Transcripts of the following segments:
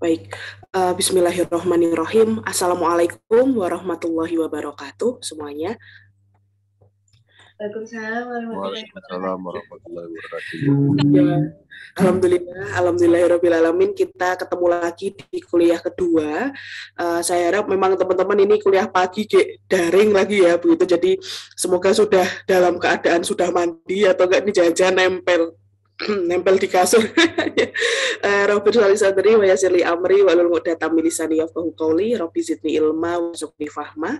Baik, uh, bismillahirrohmanirrohim. Assalamualaikum warahmatullahi wabarakatuh semuanya. Waalaikumsalam warahmatullahi wabarakatuh. Ya, alhamdulillah, alhamdulillahirobbilalamin kita ketemu lagi di kuliah kedua. Uh, saya harap memang teman-teman ini kuliah pagi kayak daring lagi ya begitu. Jadi semoga sudah dalam keadaan sudah mandi atau enggak nih jajan nempel nempel di kasur. Eh, Robbi Sali Sadri, wa yasirli amri, wa lul mu'data milisani yafkahu qawli, Robbi zidni ilma, wa zukni fahma.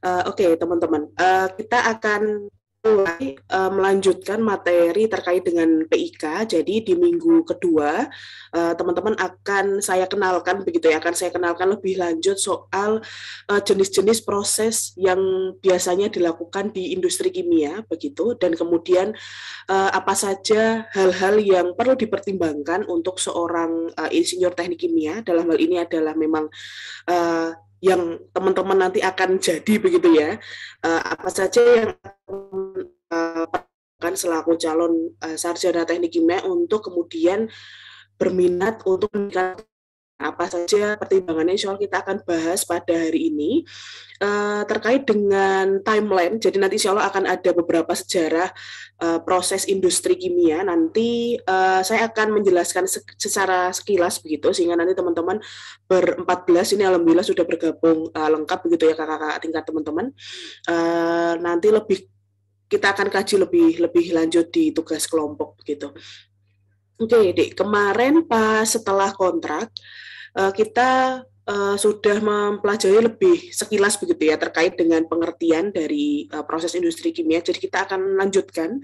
Eh, oke, teman-teman. Uh, kita akan mulai uh, melanjutkan materi terkait dengan PIK. Jadi di minggu kedua eh, teman-teman uh, akan saya kenalkan begitu ya, akan saya kenalkan lebih lanjut soal eh, jenis-jenis uh, proses yang biasanya dilakukan di industri kimia begitu dan kemudian uh, apa saja hal-hal yang perlu dipertimbangkan untuk seorang uh, insinyur teknik kimia dalam hal ini adalah memang uh, yang teman-teman nanti akan jadi begitu ya apa saja yang kan selaku calon uh, sarjana teknik kimia untuk kemudian berminat untuk apa saja pertimbangannya insya Allah kita akan bahas pada hari ini uh, terkait dengan timeline jadi nanti insya Allah akan ada beberapa sejarah uh, proses industri kimia nanti uh, saya akan menjelaskan se secara sekilas begitu sehingga nanti teman-teman ber-14 ini alhamdulillah sudah bergabung uh, lengkap begitu ya kakak-kakak tingkat teman-teman uh, nanti lebih kita akan kaji lebih lebih lanjut di tugas kelompok begitu. Oke, Dek. Kemarin pas setelah kontrak eh, kita eh, sudah mempelajari lebih sekilas begitu ya terkait dengan pengertian dari eh, proses industri kimia. Jadi kita akan lanjutkan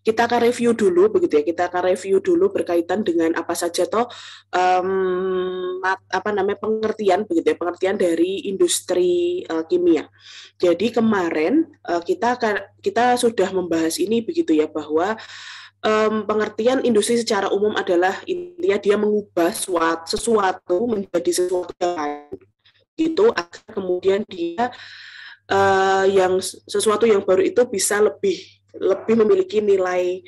kita akan review dulu begitu ya kita akan review dulu berkaitan dengan apa saja toh um, apa namanya pengertian begitu ya pengertian dari industri uh, kimia jadi kemarin uh, kita akan kita sudah membahas ini begitu ya bahwa um, pengertian industri secara umum adalah intinya dia mengubah suatu, sesuatu menjadi sesuatu yang lain gitu agar kemudian dia uh, yang sesuatu yang baru itu bisa lebih lebih memiliki nilai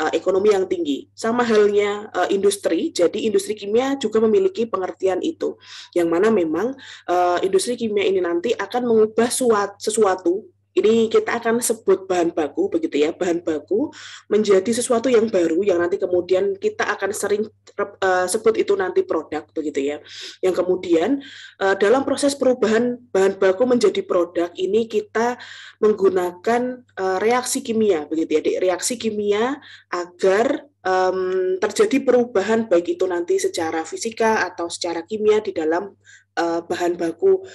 eh, ekonomi yang tinggi. Sama halnya eh, industri, jadi industri kimia juga memiliki pengertian itu, yang mana memang eh, industri kimia ini nanti akan mengubah suat, sesuatu ini kita akan sebut bahan baku begitu ya, bahan baku menjadi sesuatu yang baru yang nanti kemudian kita akan sering uh, sebut itu nanti produk begitu ya. Yang kemudian uh, dalam proses perubahan bahan baku menjadi produk ini kita menggunakan uh, reaksi kimia begitu ya, reaksi kimia agar um, terjadi perubahan baik itu nanti secara fisika atau secara kimia di dalam uh, bahan baku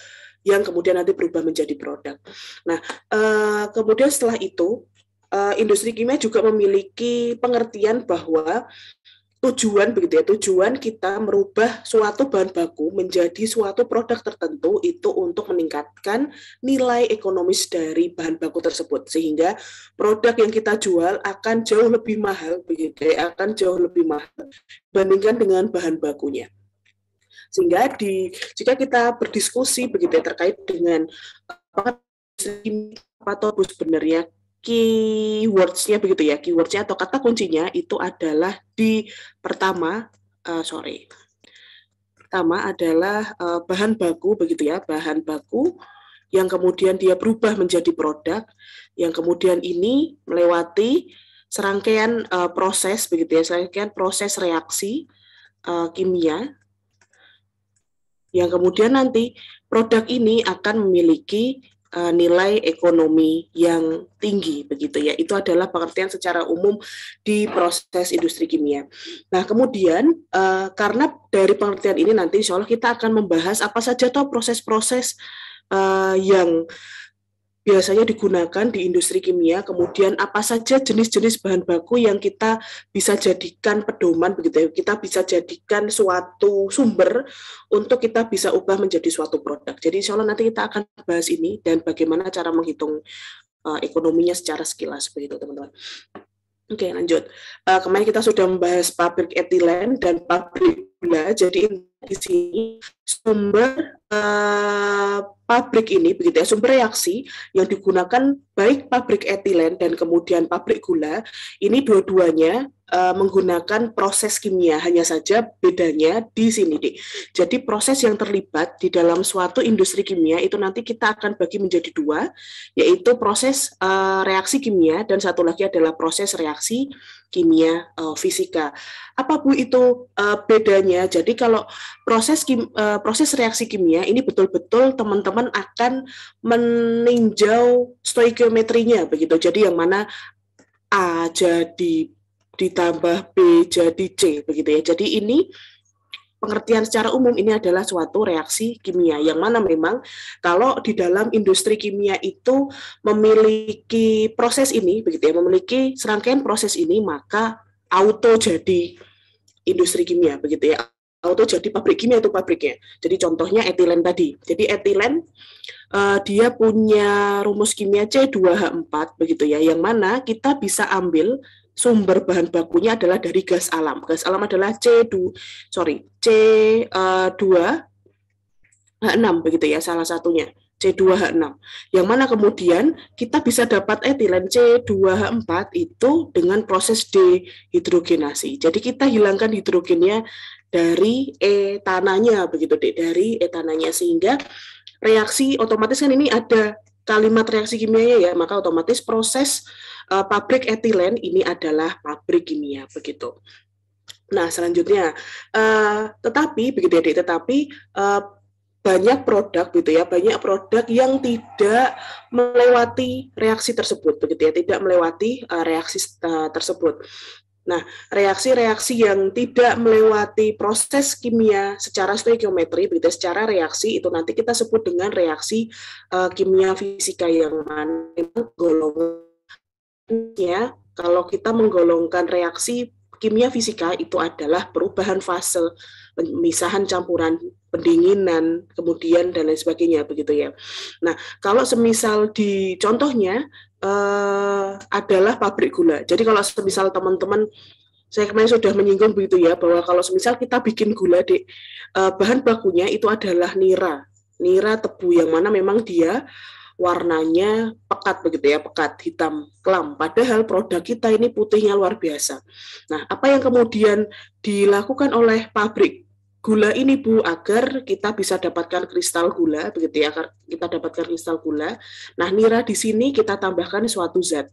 yang kemudian nanti berubah menjadi produk. Nah, eh, kemudian setelah itu eh, industri kimia juga memiliki pengertian bahwa tujuan begitu ya tujuan kita merubah suatu bahan baku menjadi suatu produk tertentu itu untuk meningkatkan nilai ekonomis dari bahan baku tersebut sehingga produk yang kita jual akan jauh lebih mahal begitu ya akan jauh lebih mahal bandingkan dengan bahan bakunya sehingga di jika kita berdiskusi begitu ya terkait dengan apa atau sebenarnya keywordsnya begitu ya keywordsnya atau kata kuncinya itu adalah di pertama uh, sorry pertama adalah uh, bahan baku begitu ya bahan baku yang kemudian dia berubah menjadi produk yang kemudian ini melewati serangkaian uh, proses begitu ya serangkaian proses reaksi uh, kimia yang kemudian nanti produk ini akan memiliki uh, nilai ekonomi yang tinggi begitu ya. Itu adalah pengertian secara umum di proses industri kimia. Nah, kemudian uh, karena dari pengertian ini nanti insya Allah kita akan membahas apa saja toh proses-proses uh, yang biasanya digunakan di industri kimia, kemudian apa saja jenis-jenis bahan baku yang kita bisa jadikan pedoman begitu ya. Kita bisa jadikan suatu sumber untuk kita bisa ubah menjadi suatu produk. Jadi insya Allah nanti kita akan bahas ini dan bagaimana cara menghitung uh, ekonominya secara sekilas begitu teman-teman. Oke, lanjut. Uh, kemarin kita sudah membahas pabrik etilen dan pabrik gula nah, jadi di sini sumber uh, pabrik ini begitu ya sumber reaksi yang digunakan baik pabrik etilen dan kemudian pabrik gula ini dua-duanya Eh, menggunakan proses kimia, hanya saja bedanya di sini, Dik. Jadi proses yang terlibat di dalam suatu industri kimia itu nanti kita akan bagi menjadi dua, yaitu proses uh, reaksi kimia dan satu lagi adalah proses reaksi kimia uh, fisika. Apa Bu itu uh, bedanya? Jadi kalau proses kim, uh, proses reaksi kimia ini betul-betul teman-teman akan meninjau stoikiometrinya begitu. Jadi yang mana A jadi ditambah B jadi C begitu ya. Jadi ini pengertian secara umum ini adalah suatu reaksi kimia yang mana memang kalau di dalam industri kimia itu memiliki proses ini begitu ya memiliki serangkaian proses ini maka auto jadi industri kimia begitu ya auto jadi pabrik kimia itu pabriknya jadi contohnya etilen tadi jadi etilen uh, dia punya rumus kimia C2H4 begitu ya yang mana kita bisa ambil sumber bahan bakunya adalah dari gas alam. Gas alam adalah C2, sorry, C2 eh, H6 begitu ya salah satunya. C2H6. Yang mana kemudian kita bisa dapat etilen C2H4 itu dengan proses dehidrogenasi. Jadi kita hilangkan hidrogennya dari etananya begitu deh, dari etananya sehingga reaksi otomatis kan ini ada kalimat reaksi kimianya ya, maka otomatis proses uh, pabrik etilen ini adalah pabrik kimia begitu. Nah selanjutnya, uh, tetapi begitu ya, tetapi uh, banyak produk gitu ya banyak produk yang tidak melewati reaksi tersebut begitu ya tidak melewati uh, reaksi uh, tersebut nah reaksi-reaksi yang tidak melewati proses kimia secara stoikiometri begitu ya, secara reaksi itu nanti kita sebut dengan reaksi uh, kimia fisika yang mana golongan ya kalau kita menggolongkan reaksi kimia fisika itu adalah perubahan fase, pemisahan campuran, pendinginan, kemudian dan lain sebagainya begitu ya. Nah, kalau semisal di contohnya eh, adalah pabrik gula. Jadi kalau semisal teman-teman saya kemarin sudah menyinggung begitu ya bahwa kalau semisal kita bikin gula di eh, bahan bakunya itu adalah nira, nira tebu yang mana memang dia warnanya pekat begitu ya, pekat hitam kelam. Padahal produk kita ini putihnya luar biasa. Nah, apa yang kemudian dilakukan oleh pabrik? Gula ini Bu agar kita bisa dapatkan kristal gula begitu ya, agar kita dapatkan kristal gula. Nah, nira di sini kita tambahkan suatu zat.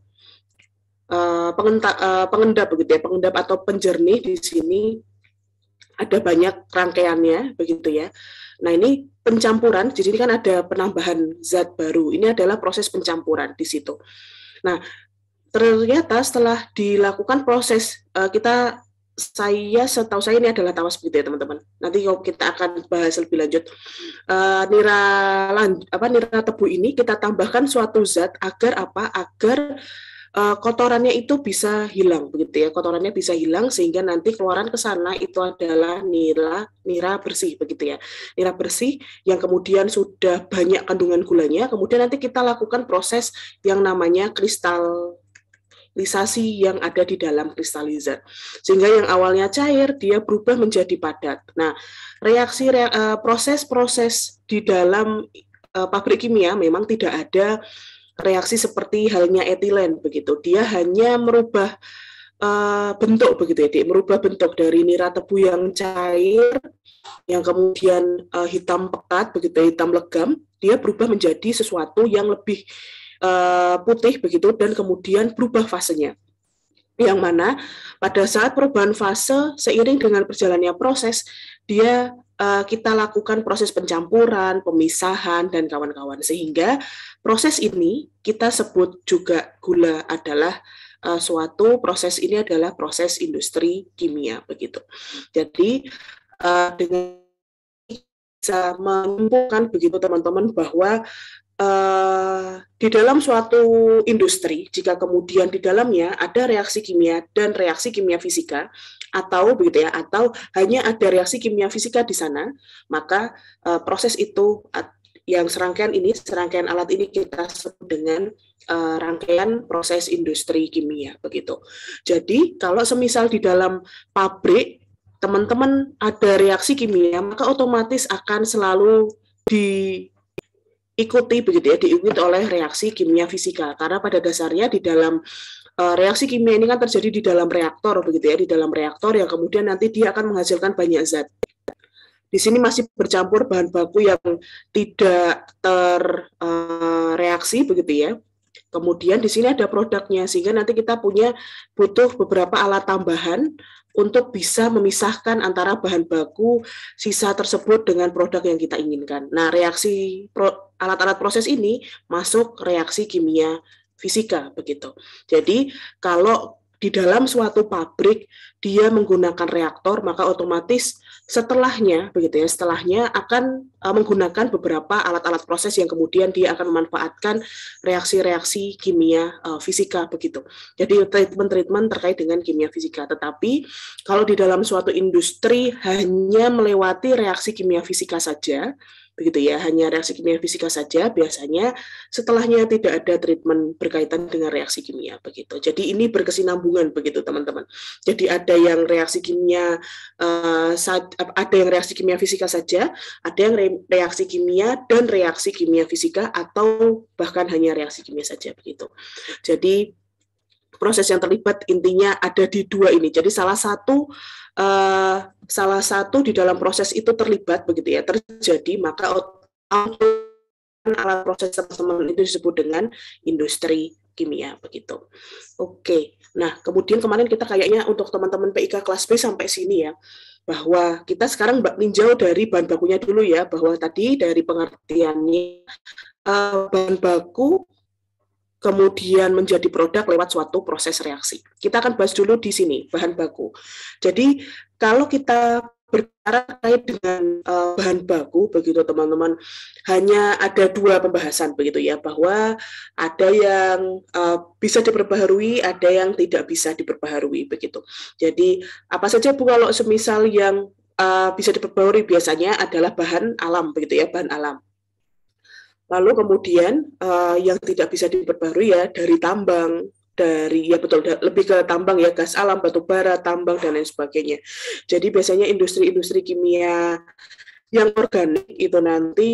Uh, eh, pengenta, uh, eh, pengendap begitu ya, pengendap atau penjernih di sini ada banyak rangkaiannya begitu ya. Nah, ini pencampuran, jadi ini kan ada penambahan zat baru. Ini adalah proses pencampuran di situ. Nah, ternyata setelah dilakukan proses eh, kita saya setahu saya ini adalah tawas putih ya, teman-teman. Nanti kita akan bahas lebih lanjut. Eh, nira lan, apa nira tebu ini kita tambahkan suatu zat agar apa? Agar Eh, kotorannya itu bisa hilang begitu ya kotorannya bisa hilang sehingga nanti keluaran ke sana itu adalah nira nira bersih begitu ya nira bersih yang kemudian sudah banyak kandungan gulanya kemudian nanti kita lakukan proses yang namanya kristalisasi yang ada di dalam kristalizer. Sehingga yang awalnya cair dia berubah menjadi padat. Nah, reaksi eh, proses-proses di dalam eh, pabrik kimia memang tidak ada reaksi seperti halnya etilen begitu. Dia hanya merubah uh, bentuk begitu ya, merubah bentuk dari nira tebu yang cair yang kemudian uh, hitam pekat begitu ya, hitam legam, dia berubah menjadi sesuatu yang lebih uh, putih begitu dan kemudian berubah fasenya. Yang mana pada saat perubahan fase seiring dengan perjalannya proses, dia kita lakukan proses pencampuran, pemisahan, dan kawan-kawan. Sehingga Proses ini kita sebut juga gula adalah uh, suatu proses ini adalah proses industri kimia begitu. Jadi uh, dengan bisa mengumpulkan begitu teman-teman bahwa Uh, di dalam suatu industri, jika kemudian di dalamnya ada reaksi kimia dan reaksi kimia fisika, atau begitu ya, atau hanya ada reaksi kimia fisika di sana, maka uh, proses itu yang serangkaian ini, serangkaian alat ini kita sebut dengan uh, rangkaian proses industri kimia begitu. Jadi kalau semisal di dalam pabrik teman-teman ada reaksi kimia, maka otomatis akan selalu diikuti begitu ya, diikuti oleh reaksi kimia fisika. Karena pada dasarnya di dalam uh, reaksi kimia ini kan terjadi di dalam reaktor begitu ya, di dalam reaktor yang kemudian nanti dia akan menghasilkan banyak zat di sini masih bercampur bahan baku yang tidak terreaksi eh, uh, begitu ya. Kemudian di sini ada produknya sehingga nanti kita punya butuh beberapa alat tambahan untuk bisa memisahkan antara bahan baku sisa tersebut dengan produk yang kita inginkan. Nah, reaksi alat-alat pro, proses ini masuk reaksi kimia fisika begitu. Jadi, kalau di dalam suatu pabrik dia menggunakan reaktor, maka otomatis setelahnya begitu ya setelahnya akan uh, menggunakan beberapa alat-alat proses yang kemudian dia akan memanfaatkan reaksi-reaksi kimia uh, fisika begitu jadi treatment-treatment terkait dengan kimia fisika tetapi kalau di dalam suatu industri hanya melewati reaksi kimia fisika saja begitu ya hanya reaksi kimia fisika saja biasanya setelahnya tidak ada treatment berkaitan dengan reaksi kimia begitu jadi ini berkesinambungan begitu teman-teman jadi ada yang reaksi kimia uh, eh, saat, ada yang reaksi kimia fisika saja ada yang reaksi kimia dan reaksi kimia fisika atau bahkan hanya reaksi kimia saja begitu jadi proses yang terlibat intinya ada di dua ini jadi salah satu uh, salah satu di dalam proses itu terlibat begitu ya terjadi maka alat proses teman-teman itu disebut dengan industri kimia begitu. Oke. Nah, kemudian kemarin kita kayaknya untuk teman-teman PIK kelas B sampai sini ya bahwa kita sekarang meninjau dari bahan bakunya dulu ya bahwa tadi dari pengertiannya eh, bahan baku kemudian menjadi produk lewat suatu proses reaksi. Kita akan bahas dulu di sini bahan baku. Jadi kalau kita berbicara terkait dengan uh, bahan baku begitu teman-teman hanya ada dua pembahasan begitu ya bahwa ada yang uh, bisa diperbaharui ada yang tidak bisa diperbaharui begitu jadi apa saja bu kalau semisal yang uh, bisa diperbaharui biasanya adalah bahan alam begitu ya bahan alam Lalu kemudian uh, yang tidak bisa diperbarui ya dari tambang, dari ya betul lebih ke tambang ya gas alam batu bara tambang dan lain sebagainya jadi biasanya industri-industri kimia yang organik itu nanti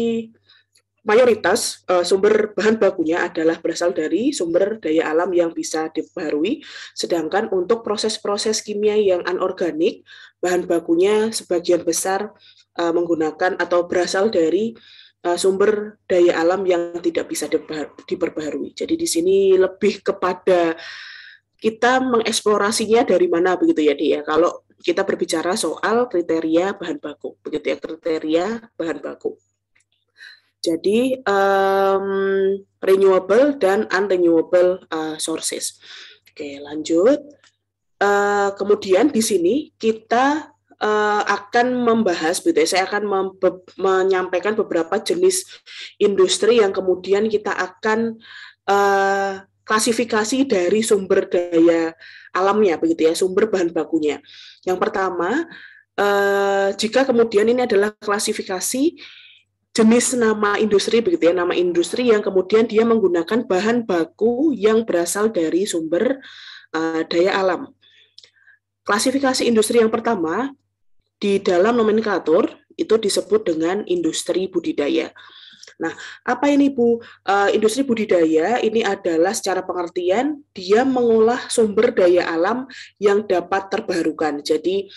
mayoritas uh, sumber bahan bakunya adalah berasal dari sumber daya alam yang bisa diperbarui sedangkan untuk proses-proses kimia yang anorganik bahan bakunya sebagian besar uh, menggunakan atau berasal dari Eh, sumber daya alam yang tidak bisa diperbaharui. Jadi di sini lebih kepada kita mengeksplorasinya dari mana begitu ya dia. Ya. Kalau kita berbicara soal kriteria bahan baku, begitu ya kriteria bahan baku. Jadi um, renewable dan unrenewable uh, sources. Oke lanjut. Uh, kemudian di sini kita uh, akan membahas, gitu ya, saya akan membe- menyampaikan beberapa jenis industri yang kemudian kita akan uh, klasifikasi dari sumber daya alamnya, begitu ya, sumber bahan bakunya. Yang pertama, eh, jika kemudian ini adalah klasifikasi jenis nama industri, begitu ya, nama industri yang kemudian dia menggunakan bahan baku yang berasal dari sumber eh, daya alam. Klasifikasi industri yang pertama di dalam nomenklatur itu disebut dengan industri budidaya. Nah, apa ini Bu? Uh, industri budidaya ini adalah secara pengertian dia mengolah sumber daya alam yang dapat terbarukan. Jadi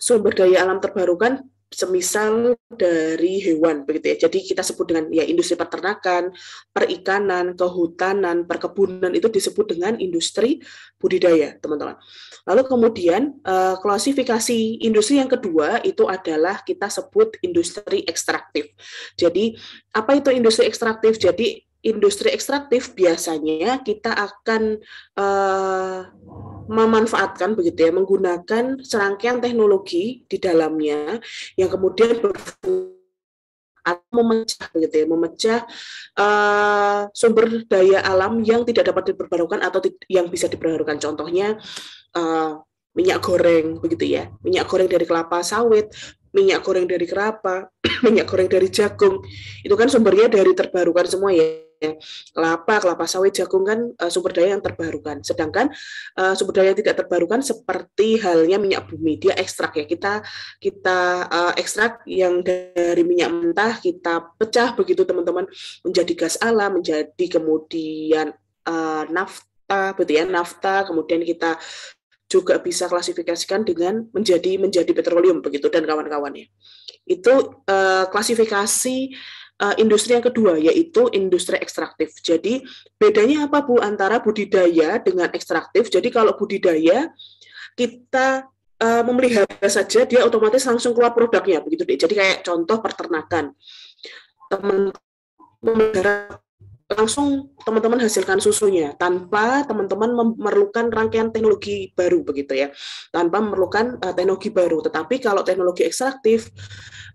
sumber daya alam terbarukan semisal dari hewan begitu ya. Jadi kita sebut dengan ya industri peternakan, perikanan, kehutanan, perkebunan itu disebut dengan industri budidaya, teman-teman. Lalu kemudian eh, klasifikasi industri yang kedua itu adalah kita sebut industri ekstraktif. Jadi apa itu industri ekstraktif? Jadi industri ekstraktif biasanya kita akan uh, memanfaatkan begitu ya menggunakan serangkaian teknologi di dalamnya yang kemudian atau memecah begitu ya memecah uh, sumber daya alam yang tidak dapat diperbarukan atau yang bisa diperbarukan contohnya uh, minyak goreng begitu ya minyak goreng dari kelapa sawit minyak goreng dari kelapa minyak goreng dari jagung itu kan sumbernya dari terbarukan semua ya kelapa, kelapa sawit, jagung kan uh, sumber daya yang terbarukan. Sedangkan uh, sumber daya yang tidak terbarukan seperti halnya minyak bumi, dia ekstrak ya. Kita kita uh, ekstrak yang dari minyak mentah kita pecah begitu teman-teman menjadi gas alam, menjadi kemudian uh, nafta, betul ya, nafta, kemudian kita juga bisa klasifikasikan dengan menjadi menjadi petroleum begitu dan kawan-kawannya. Itu uh, klasifikasi uh, industri yang kedua yaitu industri ekstraktif. Jadi bedanya apa Bu antara budidaya dengan ekstraktif? Jadi kalau budidaya kita uh, memelihara saja dia otomatis langsung keluar produknya begitu deh. Jadi kayak contoh peternakan. Teman memelihara langsung teman-teman hasilkan susunya tanpa teman-teman memerlukan rangkaian teknologi baru begitu ya tanpa memerlukan uh, teknologi baru tetapi kalau teknologi ekstraktif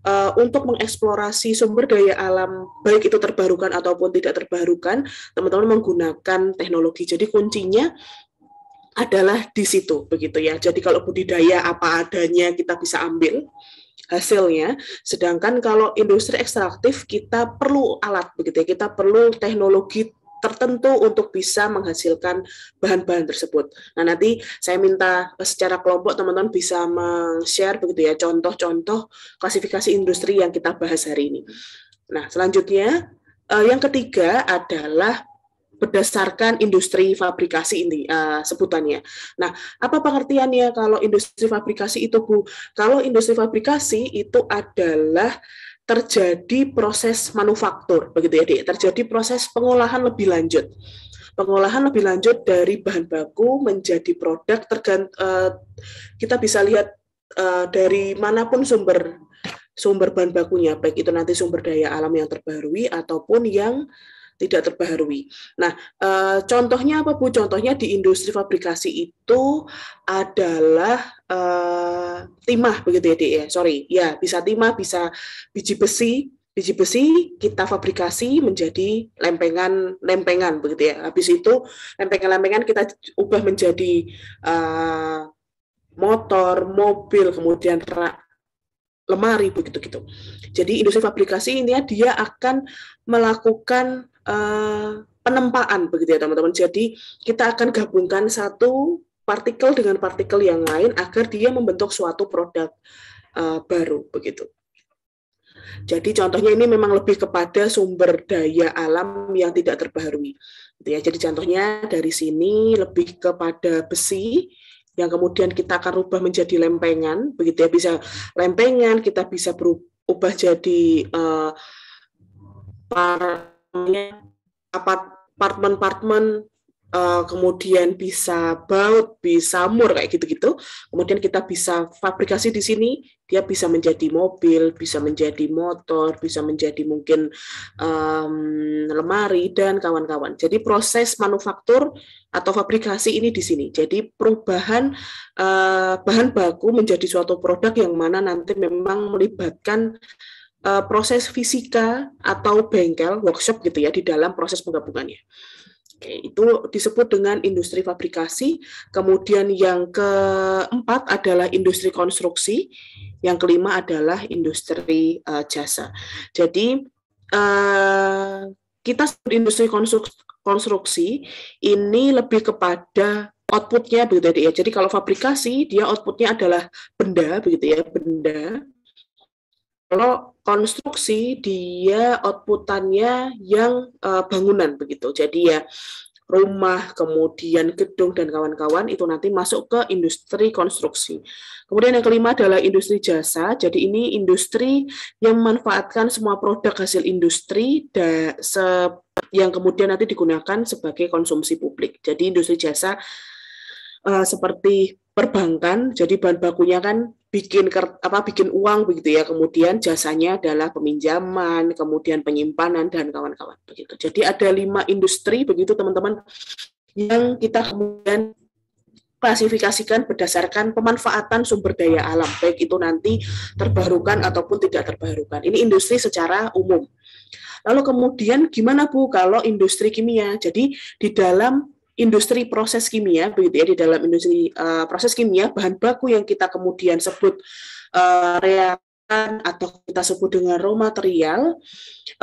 uh, untuk mengeksplorasi sumber daya alam baik itu terbarukan ataupun tidak terbarukan, teman-teman menggunakan teknologi. Jadi kuncinya adalah di situ begitu ya. Jadi kalau budidaya apa adanya kita bisa ambil hasilnya. Sedangkan kalau industri ekstraktif kita perlu alat begitu ya, kita perlu teknologi tertentu untuk bisa menghasilkan bahan-bahan tersebut. Nah, nanti saya minta eh, secara kelompok teman-teman bisa share begitu ya contoh-contoh klasifikasi industri yang kita bahas hari ini. Nah, selanjutnya eh, yang ketiga adalah berdasarkan industri fabrikasi ini uh, sebutannya. Nah, apa pengertiannya kalau industri fabrikasi itu Bu? Kalau industri fabrikasi itu adalah terjadi proses manufaktur begitu ya Dek. Terjadi proses pengolahan lebih lanjut. Pengolahan lebih lanjut dari bahan baku menjadi produk tergant uh, eh, kita bisa lihat uh, dari manapun sumber sumber bahan bakunya baik itu nanti sumber daya alam yang terbarui ataupun yang tidak terbaharui. Nah, eh, contohnya apa Bu? Contohnya di industri fabrikasi itu adalah eh, timah begitu ya, ya. Sorry, ya bisa timah, bisa biji besi, biji besi kita fabrikasi menjadi lempengan lempengan begitu ya habis itu lempengan lempengan kita ubah menjadi eh, motor mobil kemudian rak lemari begitu gitu jadi industri fabrikasi ini dia akan melakukan Eh, penempaan begitu ya teman-teman. Jadi kita akan gabungkan satu partikel dengan partikel yang lain agar dia membentuk suatu produk uh, baru begitu. Jadi contohnya ini memang lebih kepada sumber daya alam yang tidak terbaharui. Gitu ya. Jadi contohnya dari sini lebih kepada besi yang kemudian kita akan rubah menjadi lempengan, begitu ya bisa lempengan kita bisa berubah jadi uh, par apartemen-apartemen uh, eh, kemudian bisa baut, bisa mur kayak gitu-gitu. Kemudian kita bisa fabrikasi di sini, dia bisa menjadi mobil, bisa menjadi motor, bisa menjadi mungkin um, lemari dan kawan-kawan. Jadi proses manufaktur atau fabrikasi ini di sini. Jadi perubahan uh, bahan baku menjadi suatu produk yang mana nanti memang melibatkan uh, proses fisika atau bengkel workshop gitu ya di dalam proses penggabungannya. Oke, itu disebut dengan industri fabrikasi. Kemudian yang keempat adalah industri konstruksi. Yang kelima adalah industri uh, jasa. Jadi uh, kita sebut industri konstruksi, ini lebih kepada outputnya begitu ya. Jadi kalau fabrikasi dia outputnya adalah benda begitu ya, benda kalau konstruksi dia outputannya yang uh, bangunan begitu. Jadi ya rumah, kemudian gedung dan kawan-kawan itu nanti masuk ke industri konstruksi. Kemudian yang kelima adalah industri jasa. Jadi ini industri yang memanfaatkan semua produk hasil industri da, yang kemudian nanti digunakan sebagai konsumsi publik. Jadi industri jasa uh, seperti perbankan jadi bahan bakunya kan bikin apa bikin uang begitu ya kemudian jasanya adalah peminjaman kemudian penyimpanan dan kawan-kawan begitu jadi ada lima industri begitu teman-teman yang kita kemudian klasifikasikan berdasarkan pemanfaatan sumber daya alam, baik itu nanti terbarukan ataupun tidak terbarukan. Ini industri secara umum. Lalu kemudian gimana Bu kalau industri kimia? Jadi di dalam industri proses kimia begitu ya di dalam industri uh, proses kimia bahan baku yang kita kemudian sebut uh, eh, reaktan atau kita sebut dengan raw material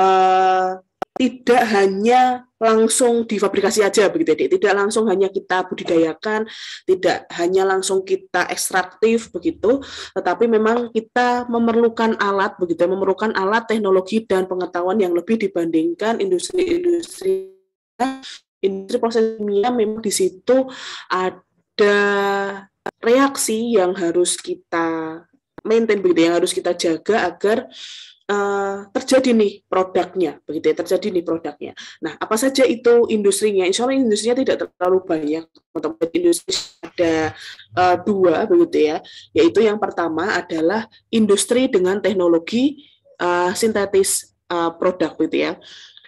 uh, tidak hanya langsung difabrikasi aja begitu ya, tidak langsung hanya kita budidayakan, tidak hanya langsung kita ekstraktif begitu, tetapi memang kita memerlukan alat begitu, ya, memerlukan alat teknologi dan pengetahuan yang lebih dibandingkan industri-industri industri proses kimia memang di situ ada reaksi yang harus kita maintain begitu yang harus kita jaga agar uh, terjadi nih produknya begitu ya terjadi nih produknya nah apa saja itu industrinya insya Allah industrinya tidak terlalu banyak teman-teman industri ada uh, dua begitu ya yaitu yang pertama adalah industri dengan teknologi uh, sintetis uh, produk begitu ya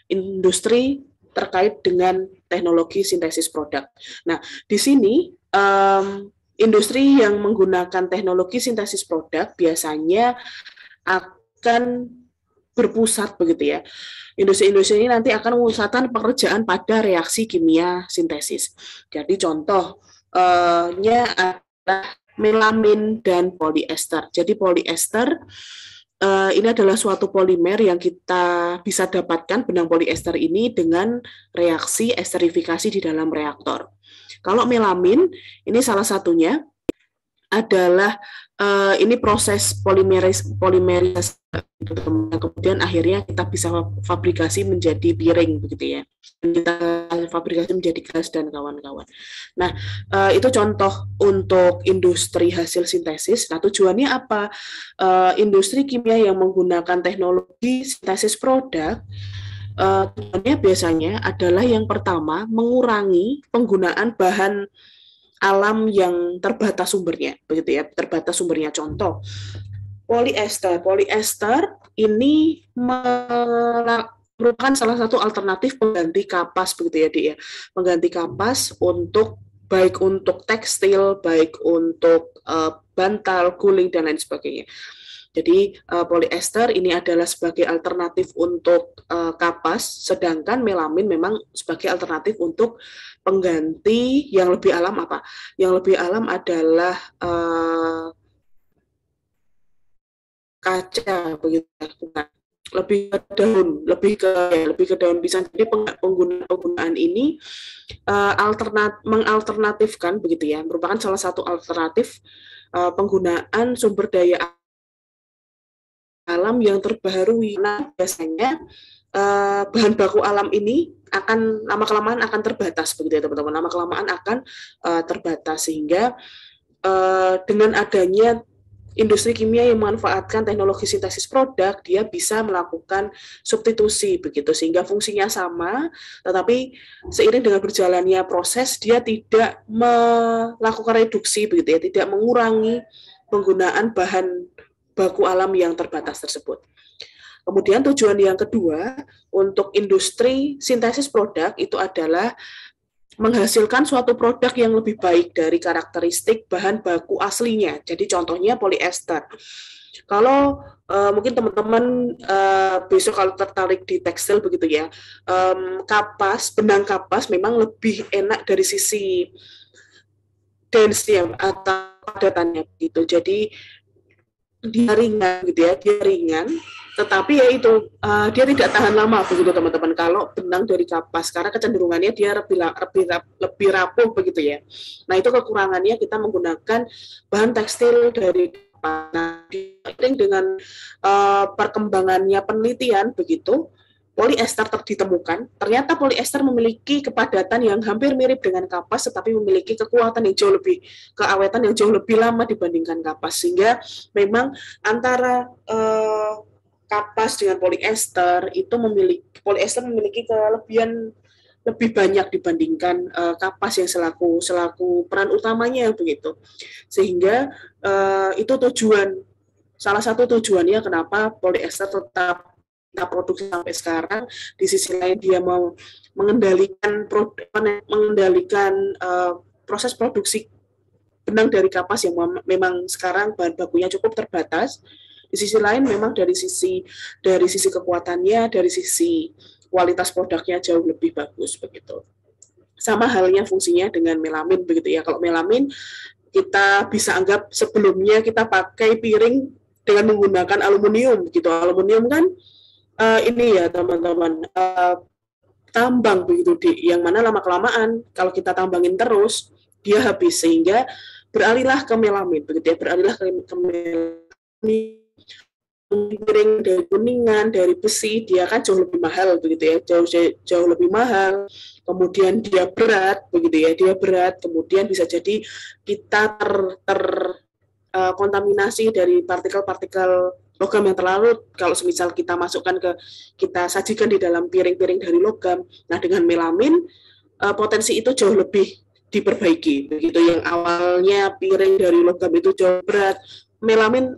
industri terkait dengan teknologi sintesis produk. Nah, di sini um, industri yang menggunakan teknologi sintesis produk biasanya akan berpusat begitu ya. Industri-industri ini nanti akan memusatkan pekerjaan pada reaksi kimia sintesis. Jadi contohnya eh, adalah melamin dan poliester. Jadi poliester uh, ini adalah suatu polimer yang kita bisa dapatkan benang poliester ini dengan reaksi esterifikasi di dalam reaktor. Kalau melamin, ini salah satunya adalah uh, ini proses polimeris polimerisasi kemudian akhirnya kita bisa fabrikasi menjadi piring begitu ya kita fabrikasi menjadi gas dan kawan-kawan nah eh, itu contoh untuk industri hasil sintesis nah tujuannya apa eh, industri kimia yang menggunakan teknologi sintesis produk eh, tujuannya biasanya adalah yang pertama mengurangi penggunaan bahan alam yang terbatas sumbernya, begitu ya, terbatas sumbernya. Contoh, Polyester. Polyester ini merupakan salah satu alternatif pengganti kapas begitu ya, Dik ya. Pengganti kapas untuk baik untuk tekstil, baik untuk uh, bantal, guling dan lain sebagainya. Jadi uh, polyester ini adalah sebagai alternatif untuk uh, kapas, sedangkan melamin memang sebagai alternatif untuk pengganti yang lebih alam apa? Yang lebih alam adalah uh, kaca begitu nah, lebih ke daun, lebih ke ya, lebih ke daun pisang. Jadi penggunaan penggunaan ini uh, alternat mengalternatifkan begitu ya, merupakan salah satu alternatif uh, penggunaan sumber daya alam yang terbaru. Nah, biasanya uh, bahan baku alam ini akan lama kelamaan akan terbatas begitu ya teman-teman. Lama kelamaan akan uh, terbatas sehingga uh, dengan adanya industri kimia yang memanfaatkan teknologi sintesis produk dia bisa melakukan substitusi begitu sehingga fungsinya sama tetapi seiring dengan berjalannya proses dia tidak melakukan reduksi begitu ya tidak mengurangi penggunaan bahan baku alam yang terbatas tersebut. Kemudian tujuan yang kedua untuk industri sintesis produk itu adalah menghasilkan suatu produk yang lebih baik dari karakteristik bahan baku aslinya. Jadi contohnya poliester. Kalau uh, mungkin teman-teman uh, besok kalau tertarik di tekstil begitu ya, um, kapas, benang kapas memang lebih enak dari sisi dense atau padatannya gitu. Jadi dia ringan gitu ya dia ringan tetapi ya itu uh, dia tidak tahan lama begitu teman-teman kalau benang dari kapas karena kecenderungannya dia lebih lebih lebih rapuh begitu ya nah itu kekurangannya kita menggunakan bahan tekstil dari kapas nah dengan uh, perkembangannya penelitian begitu Poliester ditemukan, ternyata poliester memiliki kepadatan yang hampir mirip dengan kapas, tetapi memiliki kekuatan yang jauh lebih, keawetan yang jauh lebih lama dibandingkan kapas. Sehingga memang antara eh, kapas dengan poliester itu memiliki poliester memiliki kelebihan lebih banyak dibandingkan uh, kapas yang selaku selaku peran utamanya begitu sehingga uh, itu tujuan salah satu tujuannya kenapa poliester tetap kita produksi sampai sekarang di sisi lain dia mau mengendalikan mengendalikan uh, proses produksi benang dari kapas yang memang sekarang bahan bakunya cukup terbatas di sisi lain memang dari sisi dari sisi kekuatannya dari sisi kualitas produknya jauh lebih bagus begitu sama halnya fungsinya dengan melamin begitu ya kalau melamin kita bisa anggap sebelumnya kita pakai piring dengan menggunakan aluminium gitu aluminium kan uh, ini ya teman-teman uh, tambang begitu di yang mana lama kelamaan kalau kita tambangin terus dia habis sehingga beralihlah ke melamin begitu ya beralihlah ke, ke melamin piring dari kuningan dari besi dia kan jauh lebih mahal begitu ya jauh jauh lebih mahal kemudian dia berat begitu ya dia berat kemudian bisa jadi kita ter, ter eh, kontaminasi dari partikel-partikel logam yang terlalu kalau semisal kita masukkan ke kita sajikan di dalam piring-piring dari logam nah dengan melamin uh, potensi itu jauh lebih diperbaiki begitu yang awalnya piring dari logam itu jauh berat melamin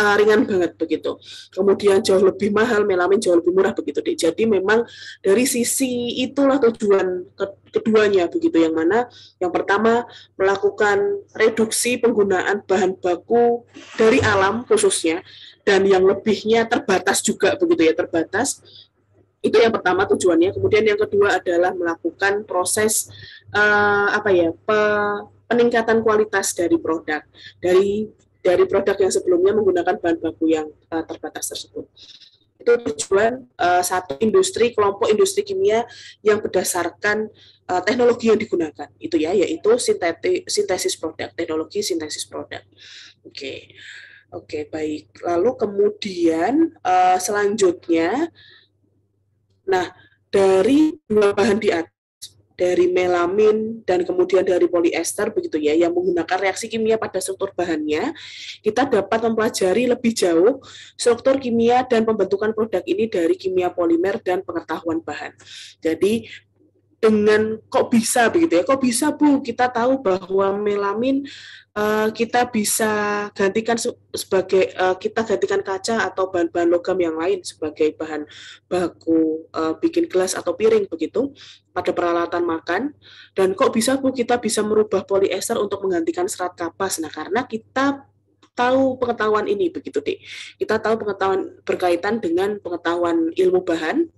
uh, ringan banget begitu kemudian jauh lebih mahal melamin jauh lebih murah begitu deh jadi memang dari sisi itulah tujuan ke keduanya begitu yang mana yang pertama melakukan reduksi penggunaan bahan baku dari alam khususnya dan yang lebihnya terbatas juga begitu ya terbatas itu yang pertama tujuannya kemudian yang kedua adalah melakukan proses uh, apa ya pe, peningkatan kualitas dari produk dari dari produk yang sebelumnya menggunakan bahan baku yang uh, terbatas tersebut itu tujuan uh, satu industri kelompok industri kimia yang berdasarkan uh, teknologi yang digunakan itu ya yaitu sintetik sintesis produk teknologi sintesis produk oke okay. Oke, baik. Lalu kemudian uh, selanjutnya, nah dari dua bahan di atas, dari melamin dan kemudian dari poliester begitu ya, yang menggunakan reaksi kimia pada struktur bahannya, kita dapat mempelajari lebih jauh struktur kimia dan pembentukan produk ini dari kimia polimer dan pengetahuan bahan. Jadi dengan kok bisa begitu ya, kok bisa Bu kita tahu bahwa melamin Eh, kita bisa gantikan sebagai uh, kita gantikan kaca atau bahan-bahan logam yang lain sebagai bahan baku uh, bikin gelas atau piring begitu pada peralatan makan dan kok bisa Bu kita bisa merubah poliester untuk menggantikan serat kapas nah karena kita tahu pengetahuan ini begitu Dik. Kita tahu pengetahuan berkaitan dengan pengetahuan ilmu bahan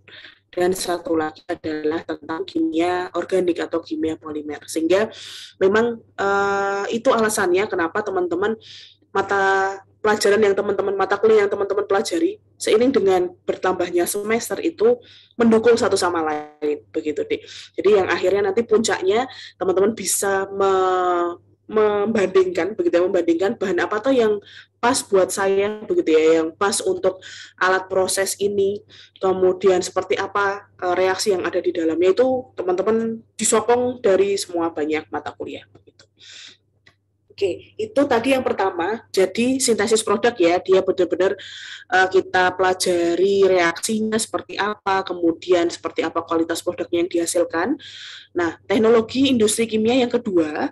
dan satu lagi adalah tentang kimia organik atau kimia polimer. Sehingga memang uh, itu alasannya kenapa teman-teman mata pelajaran yang teman-teman mata kuliah yang teman-teman pelajari seiring dengan bertambahnya semester itu mendukung satu sama lain begitu deh. Jadi yang akhirnya nanti puncaknya teman-teman bisa me membandingkan begitu ya membandingkan bahan apa tuh yang pas buat saya begitu ya yang pas untuk alat proses ini kemudian seperti apa eh, reaksi yang ada di dalamnya itu teman-teman disokong dari semua banyak mata kuliah begitu. Oke, itu tadi yang pertama. Jadi sintesis produk ya, dia benar-benar uh, kita pelajari reaksinya seperti apa, kemudian seperti apa kualitas produknya yang dihasilkan. Nah, teknologi industri kimia yang kedua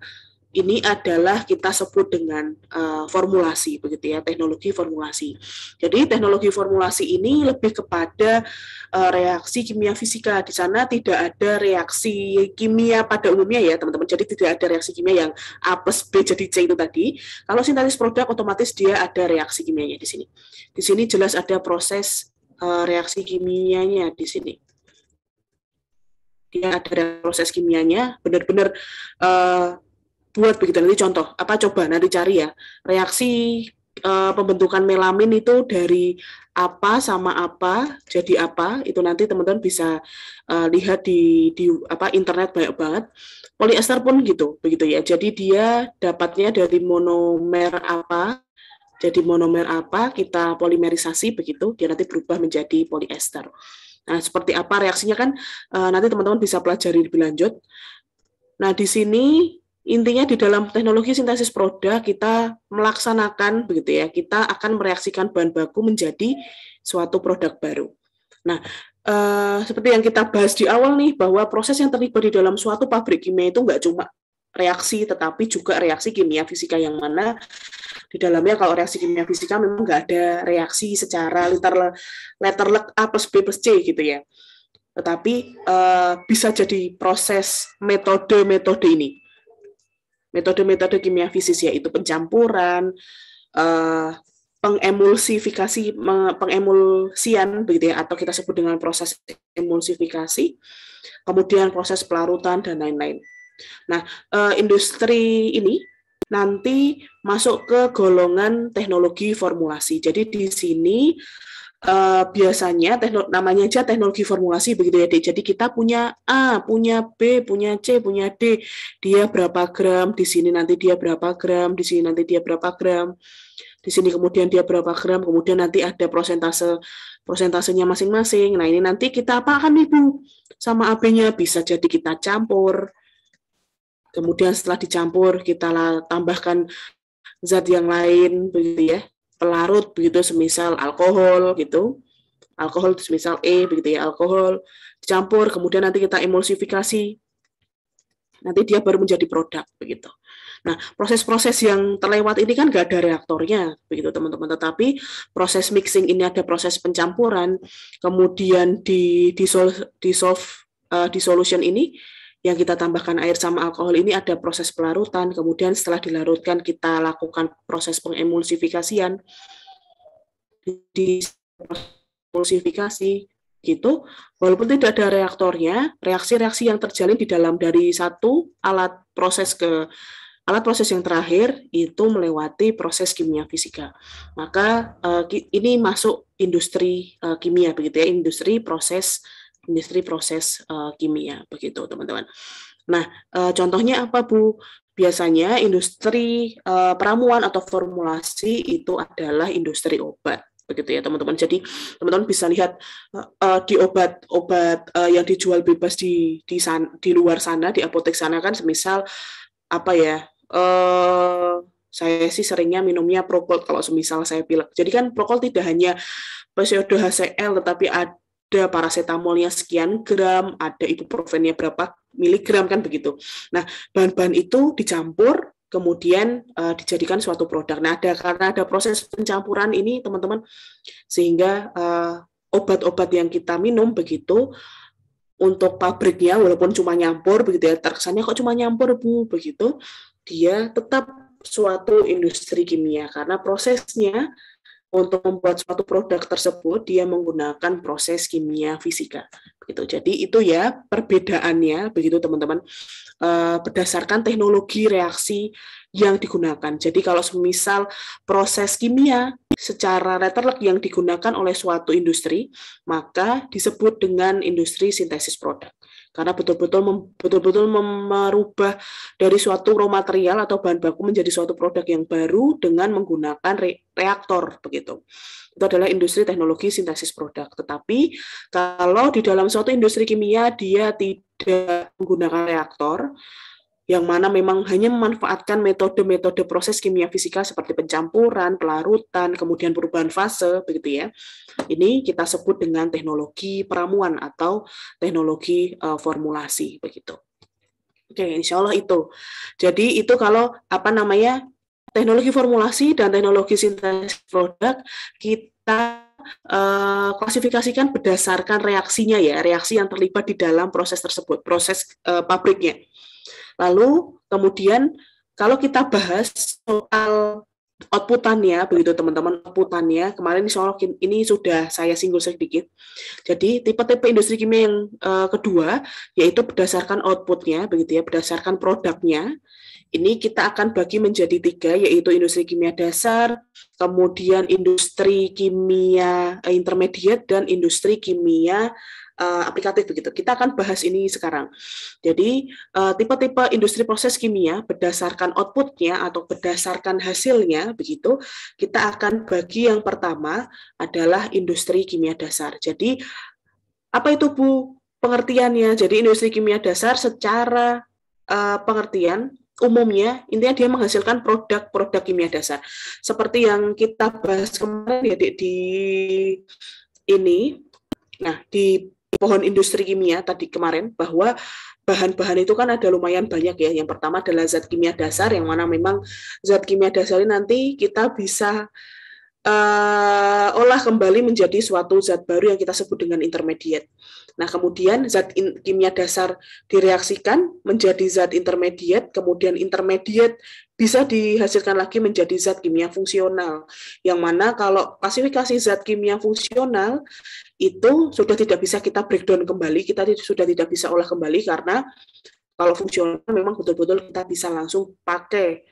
ini adalah kita sebut dengan uh, formulasi begitu ya teknologi formulasi. Jadi teknologi formulasi ini lebih kepada uh, reaksi kimia fisika. Di sana tidak ada reaksi kimia pada umumnya ya teman-teman. Jadi tidak ada reaksi kimia yang A plus B jadi C itu tadi. Kalau sintesis produk otomatis dia ada reaksi kimianya di sini. Di sini jelas ada proses uh, reaksi kimianya di sini dia ada proses kimianya benar-benar uh, buat begitu nanti contoh apa coba nanti cari ya reaksi e, pembentukan melamin itu dari apa sama apa jadi apa itu nanti teman-teman bisa e, lihat di di apa internet banyak banget poliester pun gitu begitu ya jadi dia dapatnya dari monomer apa jadi monomer apa kita polimerisasi begitu dia nanti berubah menjadi poliester nah seperti apa reaksinya kan e, nanti teman-teman bisa pelajari lebih lanjut nah di sini intinya di dalam teknologi sintesis produk kita melaksanakan begitu ya kita akan mereaksikan bahan baku menjadi suatu produk baru. Nah eh, seperti yang kita bahas di awal nih bahwa proses yang terlibat di dalam suatu pabrik kimia itu nggak cuma reaksi tetapi juga reaksi kimia fisika yang mana di dalamnya kalau reaksi kimia fisika memang nggak ada reaksi secara letter letter A plus B plus C gitu ya. Tetapi eh, bisa jadi proses metode-metode ini metode-metode kimia fisis yaitu pencampuran, eh, pengemulsifikasi, pengemulsian begitu ya, atau kita sebut dengan proses emulsifikasi, kemudian proses pelarutan dan lain-lain. Nah, eh, industri ini nanti masuk ke golongan teknologi formulasi. Jadi di sini uh, biasanya teknologi, namanya aja teknologi formulasi begitu ya, Jadi kita punya A, punya B, punya C, punya D. Dia berapa gram, di sini nanti dia berapa gram, di sini nanti dia berapa gram, di sini kemudian dia berapa gram, kemudian nanti ada prosentase prosentasenya masing-masing. Nah, ini nanti kita apa kan Ibu? Sama AB-nya bisa jadi kita campur. Kemudian setelah dicampur kita tambahkan zat yang lain begitu ya pelarut begitu semisal alkohol gitu alkohol semisal E begitu ya alkohol dicampur kemudian nanti kita emulsifikasi nanti dia baru menjadi produk begitu nah proses-proses yang terlewat ini kan gak ada reaktornya begitu teman-teman tetapi proses mixing ini ada proses pencampuran kemudian di dissolve, dissolve uh, dissolution ini yang kita tambahkan air sama alkohol ini ada proses pelarutan, kemudian setelah dilarutkan kita lakukan proses pengemulsifikasian. Di emulsifikasi gitu, walaupun tidak ada reaktornya, reaksi-reaksi yang terjalin di dalam dari satu alat proses ke alat proses yang terakhir itu melewati proses kimia fisika. Maka eh, ini masuk industri eh, kimia begitu ya, industri proses industri proses uh, kimia begitu teman-teman. Nah, uh, contohnya apa Bu? Biasanya industri uh, peramuan atau formulasi itu adalah industri obat begitu ya teman-teman. Jadi teman-teman bisa lihat uh, di obat-obat uh, yang dijual bebas di di san, di luar sana di apotek sana kan semisal apa ya uh, saya sih seringnya minumnya prokol kalau semisal saya pilek. Jadi kan prokol tidak hanya pseudo HCl tetapi ada ada parasetamolnya sekian gram, ada ibuprofennya berapa miligram kan begitu. Nah, bahan-bahan itu dicampur kemudian uh, dijadikan suatu produk. Nah, ada karena ada proses pencampuran ini teman-teman sehingga uh, obat-obat yang kita minum begitu untuk pabriknya walaupun cuma nyampur begitu ya terkesannya kok cuma nyampur bu begitu dia tetap suatu industri kimia karena prosesnya untuk membuat suatu produk tersebut dia menggunakan proses kimia fisika begitu jadi itu ya perbedaannya begitu teman-teman eh, berdasarkan teknologi reaksi yang digunakan jadi kalau semisal proses kimia secara letterlek yang digunakan oleh suatu industri maka disebut dengan industri sintesis produk karena betul-betul betul-betul mem, merubah dari suatu raw material atau bahan baku menjadi suatu produk yang baru dengan menggunakan re, reaktor begitu. Itu adalah industri teknologi sintesis produk. Tetapi kalau di dalam suatu industri kimia dia tidak menggunakan reaktor, yang mana memang hanya memanfaatkan metode-metode proses kimia fisika seperti pencampuran, pelarutan, kemudian perubahan fase, begitu ya. Ini kita sebut dengan teknologi peramuan atau teknologi uh, formulasi, begitu. Oke, insya Allah itu. Jadi itu kalau apa namanya teknologi formulasi dan teknologi sintesis produk kita eh, klasifikasikan berdasarkan reaksinya ya, reaksi yang terlibat di dalam proses tersebut, proses uh, pabriknya. Lalu kemudian kalau kita bahas soal outputannya begitu teman-teman outputannya kemarin soal ini sudah saya singgung sedikit jadi tipe-tipe industri kimia yang uh, kedua yaitu berdasarkan outputnya begitu ya berdasarkan produknya ini kita akan bagi menjadi tiga yaitu industri kimia dasar kemudian industri kimia eh, intermediate dan industri kimia uh, aplikatif begitu. Kita akan bahas ini sekarang. Jadi eh, tipe-tipe uh, industri proses kimia berdasarkan outputnya atau berdasarkan hasilnya begitu. Kita akan bagi yang pertama adalah industri kimia dasar. Jadi apa itu Bu pengertiannya? Jadi industri kimia dasar secara uh, pengertian umumnya intinya dia menghasilkan produk-produk kimia dasar seperti yang kita bahas kemarin ya di, di ini nah di pohon industri kimia tadi kemarin bahwa bahan-bahan itu kan ada lumayan banyak ya. Yang pertama adalah zat kimia dasar yang mana memang zat kimia dasar ini nanti kita bisa uh, olah kembali menjadi suatu zat baru yang kita sebut dengan intermediate. Nah, kemudian zat in, kimia dasar direaksikan menjadi zat intermediate, kemudian intermediate bisa dihasilkan lagi menjadi zat kimia fungsional. Yang mana kalau klasifikasi zat kimia fungsional itu sudah tidak bisa kita breakdown kembali, kita sudah tidak bisa olah kembali karena kalau fungsional memang betul-betul kita bisa langsung pakai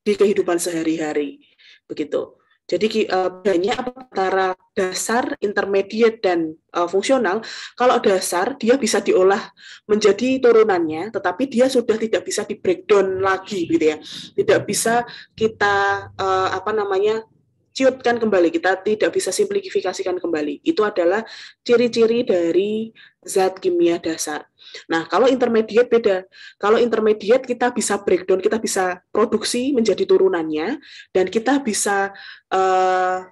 di kehidupan sehari-hari. Begitu. Jadi eh, bedanya antara dasar, intermediate dan uh, fungsional. Kalau dasar dia bisa diolah menjadi turunannya, tetapi dia sudah tidak bisa di breakdown lagi gitu ya. Tidak bisa kita uh, apa namanya ciutkan kembali, kita tidak bisa simplifikasikan kembali. Itu adalah ciri-ciri dari zat kimia dasar. Nah, kalau intermediate beda. Kalau intermediate kita bisa breakdown, kita bisa produksi menjadi turunannya, dan kita bisa uh,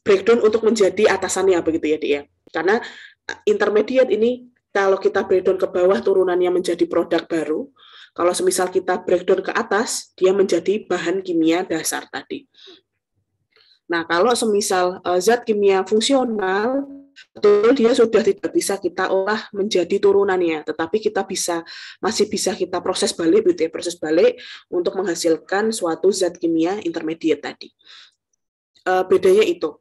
breakdown untuk menjadi atasannya, begitu ya, dia. Ya. Karena eh, intermediate ini kalau kita breakdown ke bawah turunannya menjadi produk baru, kalau semisal kita breakdown ke atas, dia menjadi bahan kimia dasar tadi. Nah, kalau semisal uh, zat kimia fungsional, betul dia sudah tidak bisa kita olah menjadi turunannya, tetapi kita bisa masih bisa kita proses balik, gitu ya, proses balik untuk menghasilkan suatu zat kimia intermediate tadi. Uh, bedanya itu.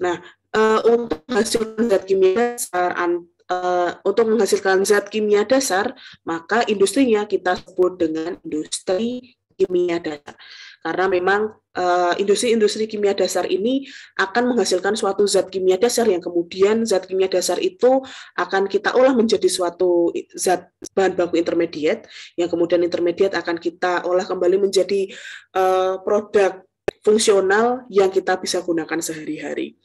Nah, uh, untuk menghasilkan zat kimia dasar Uh, untuk menghasilkan zat kimia dasar, maka industrinya kita sebut dengan industri kimia dasar karena memang eh, industri-industri uh, kimia dasar ini akan menghasilkan suatu zat kimia dasar yang kemudian zat kimia dasar itu akan kita olah menjadi suatu zat bahan baku intermediate yang kemudian intermediate akan kita olah kembali menjadi uh, produk fungsional yang kita bisa gunakan sehari-hari.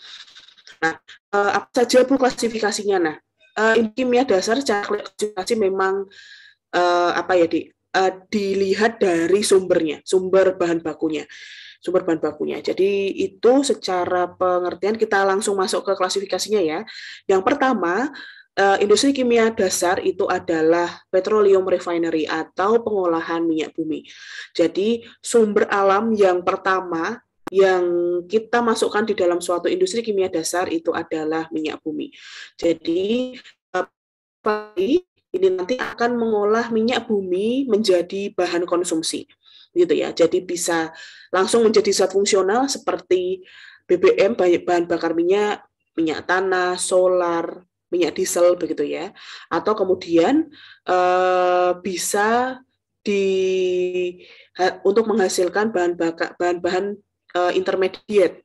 Nah, uh, apa saja bu klasifikasinya? Nah, uh, kimia dasar secara klasifikasi memang uh, apa ya di uh, dilihat dari sumbernya, sumber bahan bakunya sumber bahan bakunya. Jadi itu secara pengertian kita langsung masuk ke klasifikasinya ya. Yang pertama, eh, industri kimia dasar itu adalah petroleum refinery atau pengolahan minyak bumi. Jadi sumber alam yang pertama yang kita masukkan di dalam suatu industri kimia dasar itu adalah minyak bumi. Jadi eh, ini nanti akan mengolah minyak bumi menjadi bahan konsumsi gitu ya jadi bisa langsung menjadi zat fungsional seperti BBM bahan bakar minyak minyak tanah solar minyak diesel begitu ya atau kemudian eh, bisa di untuk menghasilkan bahan bakar bahan-bahan eh, intermediate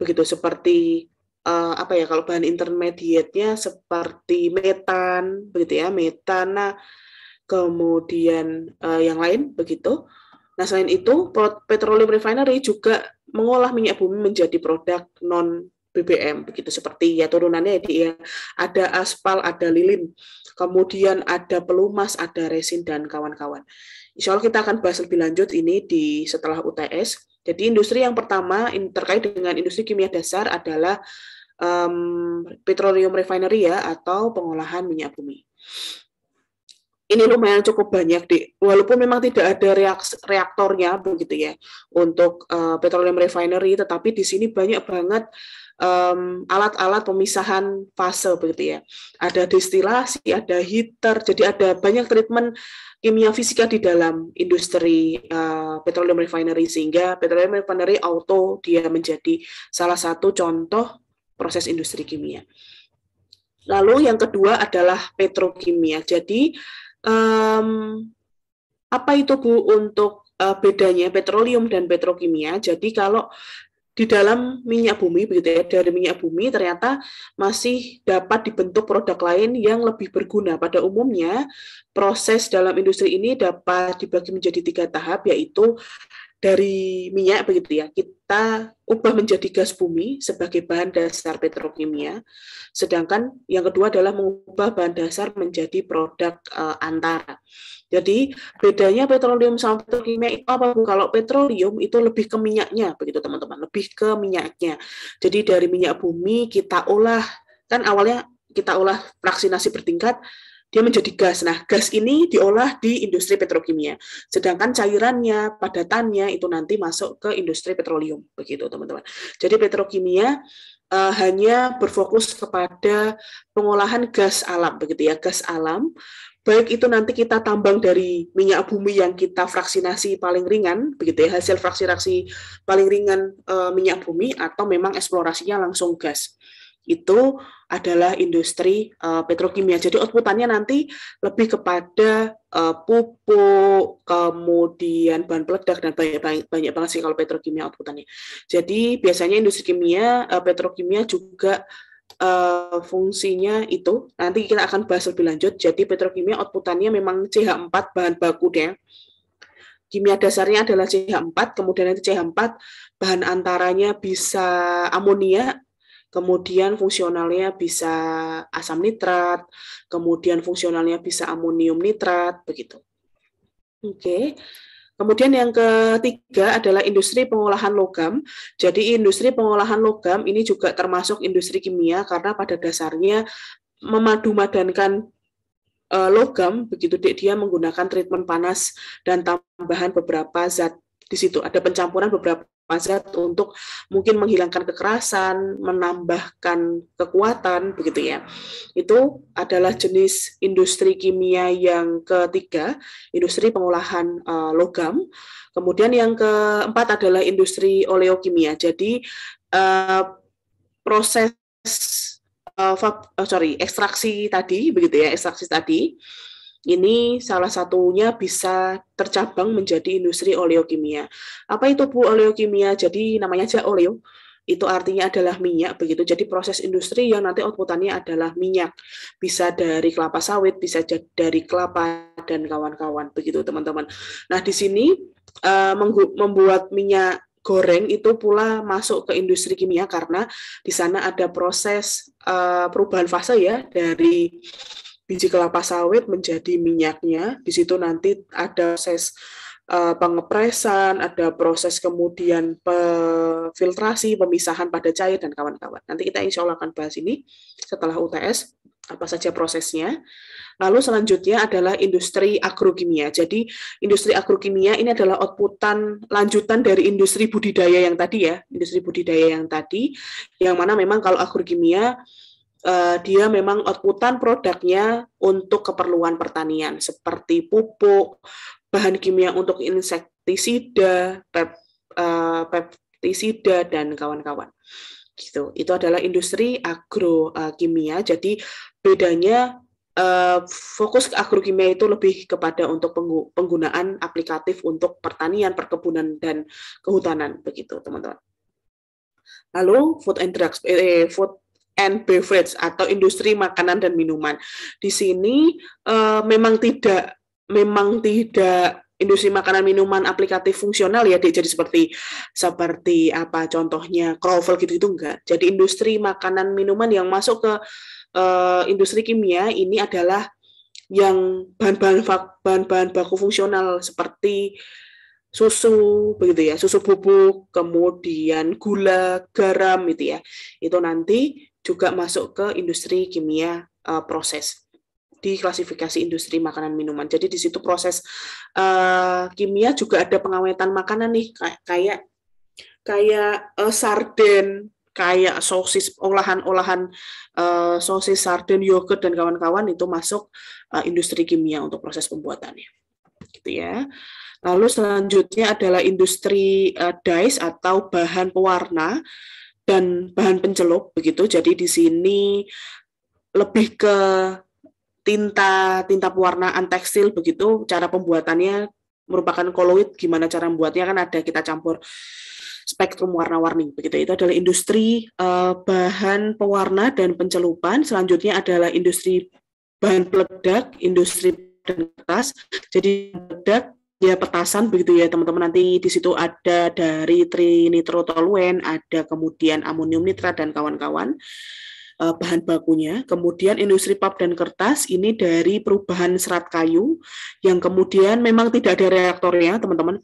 begitu seperti uh, apa ya kalau bahan intermediate-nya seperti metan begitu ya metana kemudian uh, yang lain begitu nah selain itu petroleum refinery juga mengolah minyak bumi menjadi produk non BBM begitu seperti ya turunannya di, ya, ada aspal ada lilin kemudian ada pelumas ada resin dan kawan-kawan Insya Allah kita akan bahas lebih lanjut ini di setelah UTS. Jadi industri yang pertama terkait dengan industri kimia dasar adalah um, petroleum refinery ya atau pengolahan minyak bumi. Ini lumayan cukup banyak di walaupun memang tidak ada reaks, reaktornya begitu ya untuk uh, petroleum refinery tetapi di sini banyak banget alat alat-alat pemisahan fase begitu ya. Ada destilasi, ada heater, jadi ada banyak treatment kimia fisika di dalam industri uh, petroleum refinery sehingga petroleum refinery auto dia menjadi salah satu contoh proses industri kimia. Lalu yang kedua adalah petrokimia. Jadi um, apa itu Bu untuk uh, bedanya petroleum dan petrokimia? Jadi kalau di dalam minyak bumi begitu ya dari minyak bumi ternyata masih dapat dibentuk produk lain yang lebih berguna pada umumnya proses dalam industri ini dapat dibagi menjadi tiga tahap yaitu dari minyak begitu ya kita ubah menjadi gas bumi sebagai bahan dasar petrokimia sedangkan yang kedua adalah mengubah bahan dasar menjadi produk uh, antara jadi bedanya petroleum sama petrokimia itu apa kalau petroleum itu lebih ke minyaknya begitu teman-teman lebih ke minyaknya jadi dari minyak bumi kita olah kan awalnya kita olah fraksinasi bertingkat dia menjadi gas. Nah, gas ini diolah di industri petrokimia. Sedangkan cairannya, padatannya itu nanti masuk ke industri petroleum. Begitu, teman-teman. Jadi petrokimia uh, hanya berfokus kepada pengolahan gas alam, begitu ya, gas alam. Baik itu nanti kita tambang dari minyak bumi yang kita fraksinasi paling ringan, begitu ya, hasil fraksinasi paling ringan uh, minyak bumi, atau memang eksplorasinya langsung gas itu adalah industri uh, petrokimia. Jadi outputannya nanti lebih kepada uh, pupuk, kemudian bahan peledak dan banyak banyak, banyak banget sih kalau petrokimia outputannya. Jadi biasanya industri kimia, uh, petrokimia juga uh, fungsinya itu nanti kita akan bahas lebih lanjut. Jadi petrokimia outputannya memang CH4 bahan baku deh kimia dasarnya adalah CH4, kemudian nanti CH4, bahan antaranya bisa amonia kemudian fungsionalnya bisa asam nitrat, kemudian fungsionalnya bisa amonium nitrat, begitu. Oke. Okay. Kemudian yang ketiga adalah industri pengolahan logam. Jadi industri pengolahan logam ini juga termasuk industri kimia karena pada dasarnya memadu-madankan e, logam begitu dia menggunakan treatment panas dan tambahan beberapa zat di situ ada pencampuran beberapa mazat untuk mungkin menghilangkan kekerasan, menambahkan kekuatan, begitu ya. Itu adalah jenis industri kimia yang ketiga, industri pengolahan uh, logam. Kemudian yang keempat adalah industri oleokimia. Jadi uh, proses uh, fab, uh, sorry ekstraksi tadi, begitu ya, ekstraksi tadi ini salah satunya bisa tercabang menjadi industri oleokimia. Apa itu Bu oleokimia? Jadi namanya aja oleo itu artinya adalah minyak begitu. Jadi proses industri yang nanti outputannya adalah minyak. Bisa dari kelapa sawit, bisa dari kelapa dan kawan-kawan begitu teman-teman. Nah, di sini eh, membuat minyak goreng itu pula masuk ke industri kimia karena di sana ada proses eh, perubahan fase ya dari biji kelapa sawit menjadi minyaknya. Di situ nanti ada proses eh, pengepresan, ada proses kemudian filtrasi, pemisahan pada cair dan kawan-kawan. Nanti kita insya Allah akan bahas ini setelah UTS apa saja prosesnya. Lalu selanjutnya adalah industri agrokimia. Jadi industri agrokimia ini adalah outputan lanjutan dari industri budidaya yang tadi ya, industri budidaya yang tadi, yang mana memang kalau agrokimia uh, dia memang outputan produknya untuk keperluan pertanian seperti pupuk, bahan kimia untuk insektisida, pep, uh, peptisida dan kawan-kawan. Gitu. Itu adalah industri agrokimia. Eh, uh, Jadi bedanya uh, fokus ke agrokimia itu lebih kepada untuk penggunaan aplikatif untuk pertanian, perkebunan dan kehutanan begitu, teman-teman. Lalu food and drugs eh, food and beverage atau industri makanan dan minuman. Di sini uh, memang tidak memang tidak industri makanan minuman aplikatif fungsional ya Dek. jadi seperti seperti apa contohnya Crowell gitu itu enggak. Jadi industri makanan minuman yang masuk ke uh, industri kimia ini adalah yang bahan-bahan bahan-bahan baku fungsional seperti susu begitu ya susu bubuk kemudian gula garam itu ya itu nanti juga masuk ke industri kimia uh, proses di klasifikasi industri makanan minuman. Jadi di situ proses uh, kimia juga ada pengawetan makanan nih kayak kayak uh, sarden, kayak sosis olahan-olahan uh, sosis sarden, yogurt dan kawan-kawan itu masuk uh, industri kimia untuk proses pembuatannya. Gitu ya. Lalu selanjutnya adalah industri uh, dyes atau bahan pewarna dan bahan pencelup begitu. Jadi di sini lebih ke tinta tinta pewarnaan tekstil begitu cara pembuatannya merupakan koloid gimana cara membuatnya kan ada kita campur spektrum warna-warni begitu itu adalah industri uh, bahan pewarna dan pencelupan selanjutnya adalah industri bahan peledak industri dan kertas jadi peledak ya petasan begitu ya teman-teman nanti di situ ada dari trinitrotoluen, ada kemudian amonium nitrat dan kawan-kawan eh, bahan bakunya. Kemudian industri pap dan kertas ini dari perubahan serat kayu yang kemudian memang tidak ada reaktornya, teman-teman.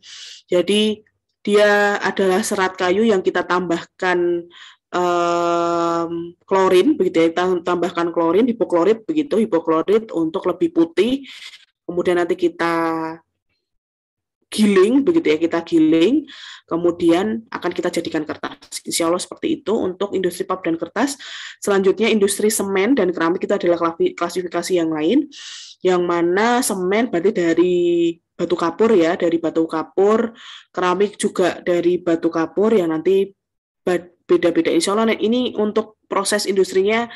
Jadi dia adalah serat kayu yang kita tambahkan um, klorin begitu ya, kita tambahkan klorin hipoklorit begitu, hipoklorit untuk lebih putih. Kemudian nanti kita giling begitu ya kita giling kemudian akan kita jadikan kertas insya Allah seperti itu untuk industri pap dan kertas selanjutnya industri semen dan keramik itu adalah klasifikasi yang lain yang mana semen berarti dari batu kapur ya dari batu kapur keramik juga dari batu kapur yang nanti beda-beda insya Allah ini untuk proses industrinya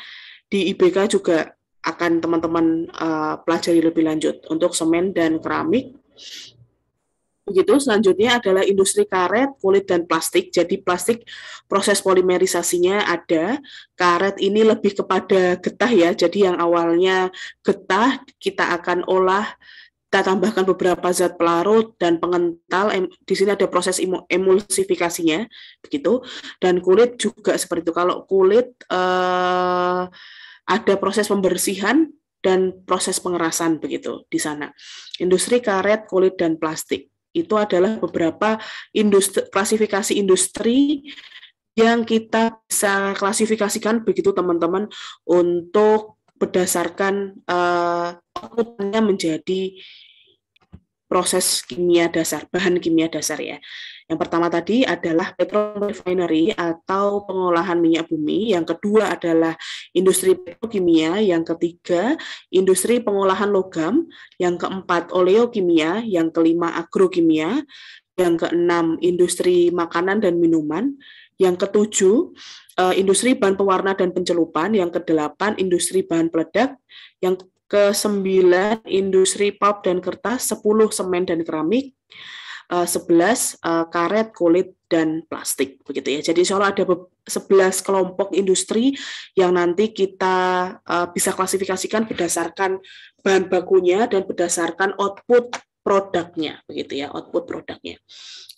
di IBK juga akan teman-teman uh, pelajari lebih lanjut untuk semen dan keramik begitu selanjutnya adalah industri karet kulit dan plastik jadi plastik proses polimerisasinya ada karet ini lebih kepada getah ya jadi yang awalnya getah kita akan olah kita tambahkan beberapa zat pelarut dan pengental di sini ada proses emulsifikasinya begitu dan kulit juga seperti itu kalau kulit eh, ada proses pembersihan dan proses pengerasan begitu di sana industri karet kulit dan plastik itu adalah beberapa industri, klasifikasi industri yang kita bisa klasifikasikan begitu teman-teman untuk berdasarkan uh, menjadi proses kimia dasar, bahan kimia dasar ya. Yang pertama tadi adalah petroleum refinery atau pengolahan minyak bumi, yang kedua adalah industri petrokimia, yang ketiga industri pengolahan logam, yang keempat oleokimia, yang kelima agrokimia, yang keenam industri makanan dan minuman, yang ketujuh eh, industri bahan pewarna dan pencelupan, yang kedelapan industri bahan peledak, yang ke-9 industri pulp dan kertas, sepuluh semen dan keramik, 11 eh, eh, karet, kulit, dan plastik begitu ya. Jadi insya Allah ada 11 kelompok industri yang nanti kita eh, bisa klasifikasikan berdasarkan bahan bakunya dan berdasarkan output produknya begitu ya, output produknya.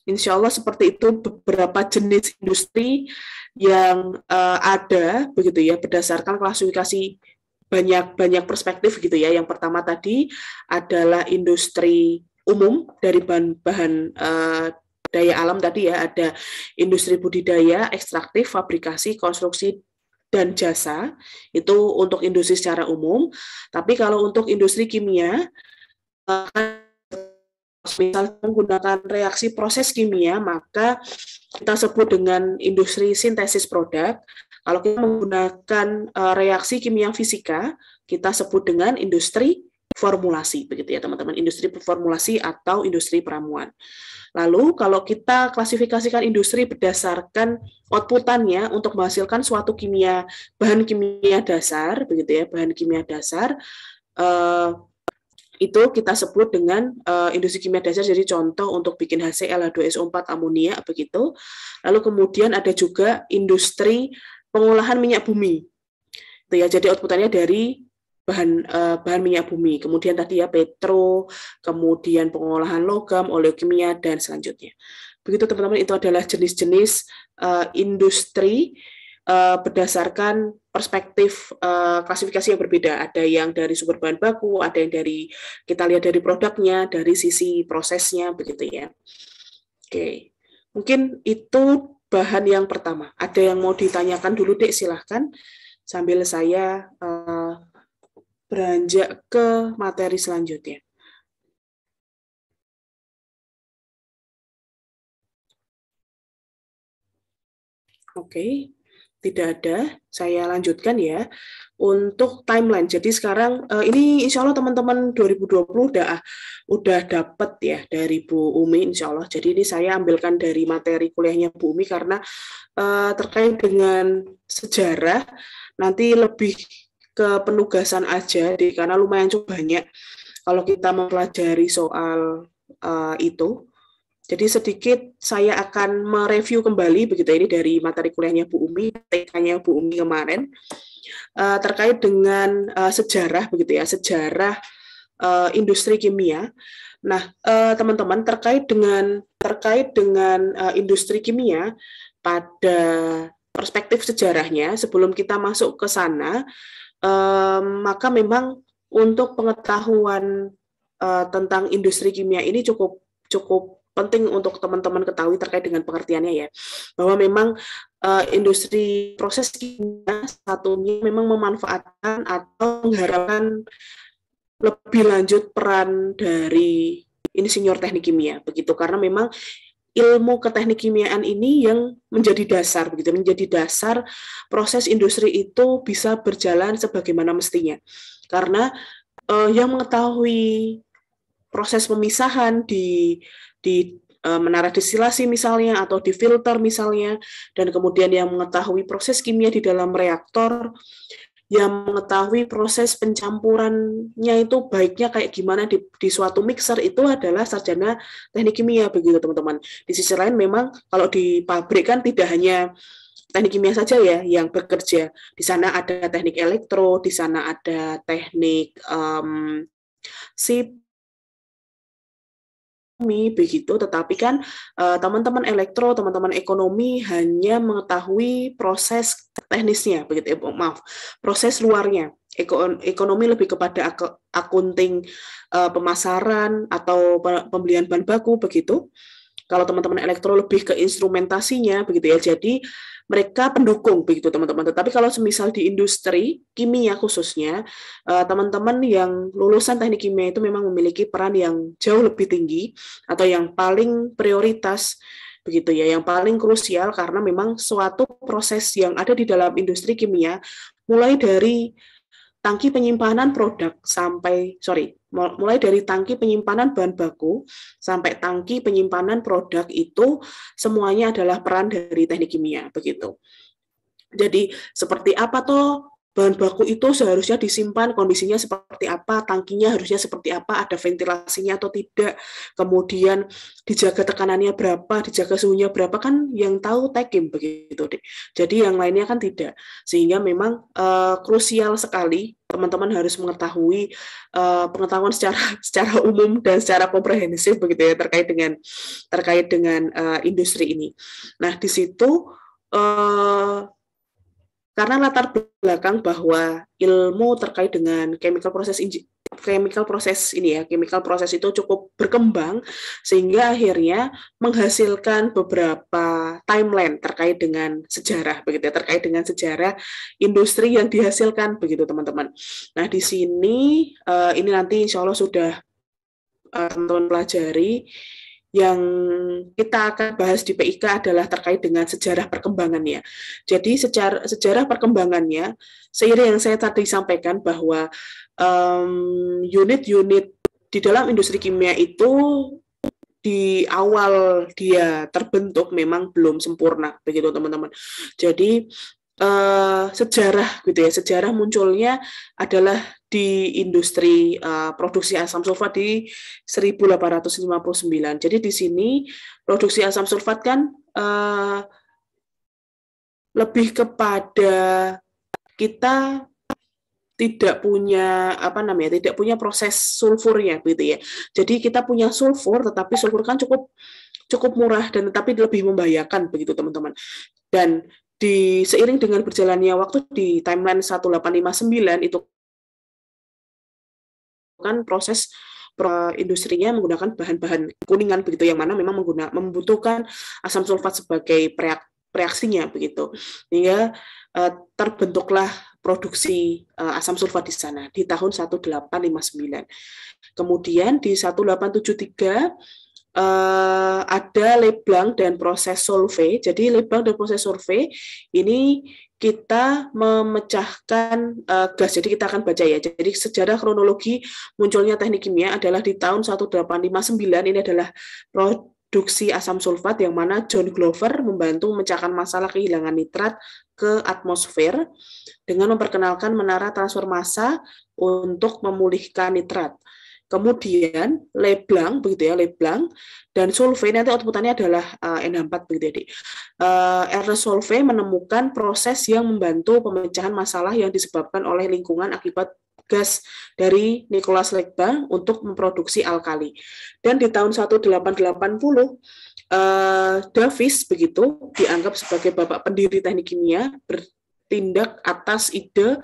Insya Allah seperti itu beberapa jenis industri yang uh, ada begitu ya berdasarkan klasifikasi banyak banyak perspektif gitu ya. Yang pertama tadi adalah industri umum dari bahan-bahan uh, eh, daya alam tadi ya ada industri budidaya, ekstraktif, fabrikasi, konstruksi dan jasa itu untuk industri secara umum. Tapi kalau untuk industri kimia uh, misal menggunakan reaksi proses kimia, maka kita sebut dengan industri sintesis produk. Kalau kita menggunakan uh, reaksi kimia fisika, kita sebut dengan industri formulasi begitu ya teman-teman industri formulasi atau industri peramuan. Lalu kalau kita klasifikasikan industri berdasarkan outputannya untuk menghasilkan suatu kimia bahan kimia dasar begitu ya bahan kimia dasar eh, itu kita sebut dengan eh, industri kimia dasar jadi contoh untuk bikin HCl H2SO4 amonia begitu. Lalu kemudian ada juga industri pengolahan minyak bumi. Ya, jadi outputannya dari bahan uh, bahan minyak bumi. Kemudian tadi ya petro, kemudian pengolahan logam, oleokimia dan selanjutnya. Begitu teman-teman itu adalah jenis-jenis uh, industri uh, berdasarkan perspektif uh, klasifikasi yang berbeda. Ada yang dari sumber bahan baku, ada yang dari kita lihat dari produknya, dari sisi prosesnya begitu ya. Oke. Mungkin itu bahan yang pertama. Ada yang mau ditanyakan dulu, Dek, silahkan sambil saya uh, beranjak ke materi selanjutnya. Oke, tidak ada. Saya lanjutkan ya untuk timeline. Jadi sekarang eh, ini insya Allah teman-teman 2020 udah ah, udah dapat ya dari Bu Umi insya Allah. Jadi ini saya ambilkan dari materi kuliahnya Bu Umi karena eh, terkait dengan sejarah nanti lebih ke penugasan aja deh, karena lumayan cukup banyak kalau kita mempelajari soal uh, itu. Jadi sedikit saya akan mereview kembali begitu ini dari materi kuliahnya Bu Umi, TK-nya Bu Umi kemarin uh, terkait dengan uh, sejarah begitu ya, sejarah uh, industri kimia. Nah, teman-teman uh, terkait dengan terkait dengan uh, industri kimia pada perspektif sejarahnya sebelum kita masuk ke sana um, maka memang untuk pengetahuan uh, tentang industri kimia ini cukup cukup penting untuk teman-teman ketahui terkait dengan pengertiannya ya bahwa memang uh, industri proses kimia satunya memang memanfaatkan atau mengharapkan lebih lanjut peran dari insinyur teknik kimia begitu karena memang ilmu ke teknik kimiaan ini yang menjadi dasar begitu menjadi dasar proses industri itu bisa berjalan sebagaimana mestinya karena uh, yang mengetahui proses pemisahan di di uh, eh, menara destilasi misalnya atau di filter misalnya dan kemudian yang mengetahui proses kimia di dalam reaktor yang mengetahui proses pencampurannya itu baiknya kayak gimana di, di suatu mixer itu adalah sarjana teknik kimia begitu teman-teman. Di sisi lain memang kalau di pabrik kan tidak hanya teknik kimia saja ya yang bekerja. Di sana ada teknik elektro, di sana ada teknik um, sip, begitu tetapi kan eh, teman-teman uh, elektro teman-teman ekonomi hanya mengetahui proses teknisnya begitu eh, maaf proses luarnya Eko, ekonomi lebih kepada ak akunting uh, pemasaran atau pembelian bahan baku begitu kalau teman-teman elektro lebih ke instrumentasinya begitu ya. Jadi mereka pendukung begitu teman-teman. Tetapi kalau semisal di industri kimia khususnya eh, teman-teman yang lulusan teknik kimia itu memang memiliki peran yang jauh lebih tinggi atau yang paling prioritas begitu ya yang paling krusial karena memang suatu proses yang ada di dalam industri kimia mulai dari tangki penyimpanan produk sampai sorry mulai dari tangki penyimpanan bahan baku sampai tangki penyimpanan produk itu semuanya adalah peran dari teknik kimia begitu. Jadi seperti apa toh bahan baku itu seharusnya disimpan kondisinya seperti apa, tangkinya harusnya seperti apa, ada ventilasinya atau tidak, kemudian dijaga tekanannya berapa, dijaga suhunya berapa kan yang tahu tekim begitu deh. Jadi yang lainnya kan tidak, sehingga memang uh, krusial sekali teman-teman harus mengetahui uh, pengetahuan secara secara umum dan secara komprehensif begitu ya terkait dengan terkait dengan uh, industri ini. Nah di situ uh, karena latar belakang bahwa ilmu terkait dengan chemical process chemical proses ini ya, chemical proses itu cukup berkembang sehingga akhirnya menghasilkan beberapa timeline terkait dengan sejarah begitu ya, terkait dengan sejarah industri yang dihasilkan begitu teman-teman. Nah, di sini eh, ini nanti insya Allah sudah eh, teman-teman pelajari yang kita akan bahas di PIK adalah terkait dengan sejarah perkembangannya. Jadi sejarah, sejarah perkembangannya, seiring yang saya tadi sampaikan bahwa unit unit-unit di dalam industri kimia itu di awal dia terbentuk memang belum sempurna begitu teman-teman. Jadi uh, sejarah gitu ya sejarah munculnya adalah di industri uh, produksi asam sulfat di 1859. Jadi di sini produksi asam sulfat kan uh, lebih kepada kita tidak punya apa namanya tidak punya proses sulfurnya gitu ya jadi kita punya sulfur tetapi sulfur kan cukup cukup murah dan tetapi lebih membahayakan begitu teman-teman dan di seiring dengan berjalannya waktu di timeline 1859 itu kan proses industrinya menggunakan bahan-bahan kuningan begitu yang mana memang menggunakan membutuhkan asam sulfat sebagai reaksinya begitu sehingga eh, terbentuklah produksi uh, asam sulfat di sana di tahun 1859. Kemudian di 1873 uh, eh, ada Leblanc dan proses Solvay. Jadi Leblanc dan proses Solvay ini kita memecahkan uh, gas. Jadi kita akan baca ya. Jadi sejarah kronologi munculnya teknik kimia adalah di tahun 1859 ini adalah duksi asam sulfat yang mana John Glover membantu memecahkan masalah kehilangan nitrat ke atmosfer dengan memperkenalkan menara transfer massa untuk memulihkan nitrat. Kemudian Leblanc begitu ya, Leblanc dan Solvay nanti outputannya adalah uh, eh, NH4 begitu ya. Uh, Ernest Solvay menemukan proses yang membantu pemecahan masalah yang disebabkan oleh lingkungan akibat gas dari Nicholas Legba untuk memproduksi alkali. Dan di tahun 1880 eh, Davis begitu dianggap sebagai bapak pendiri teknik kimia bertindak atas ide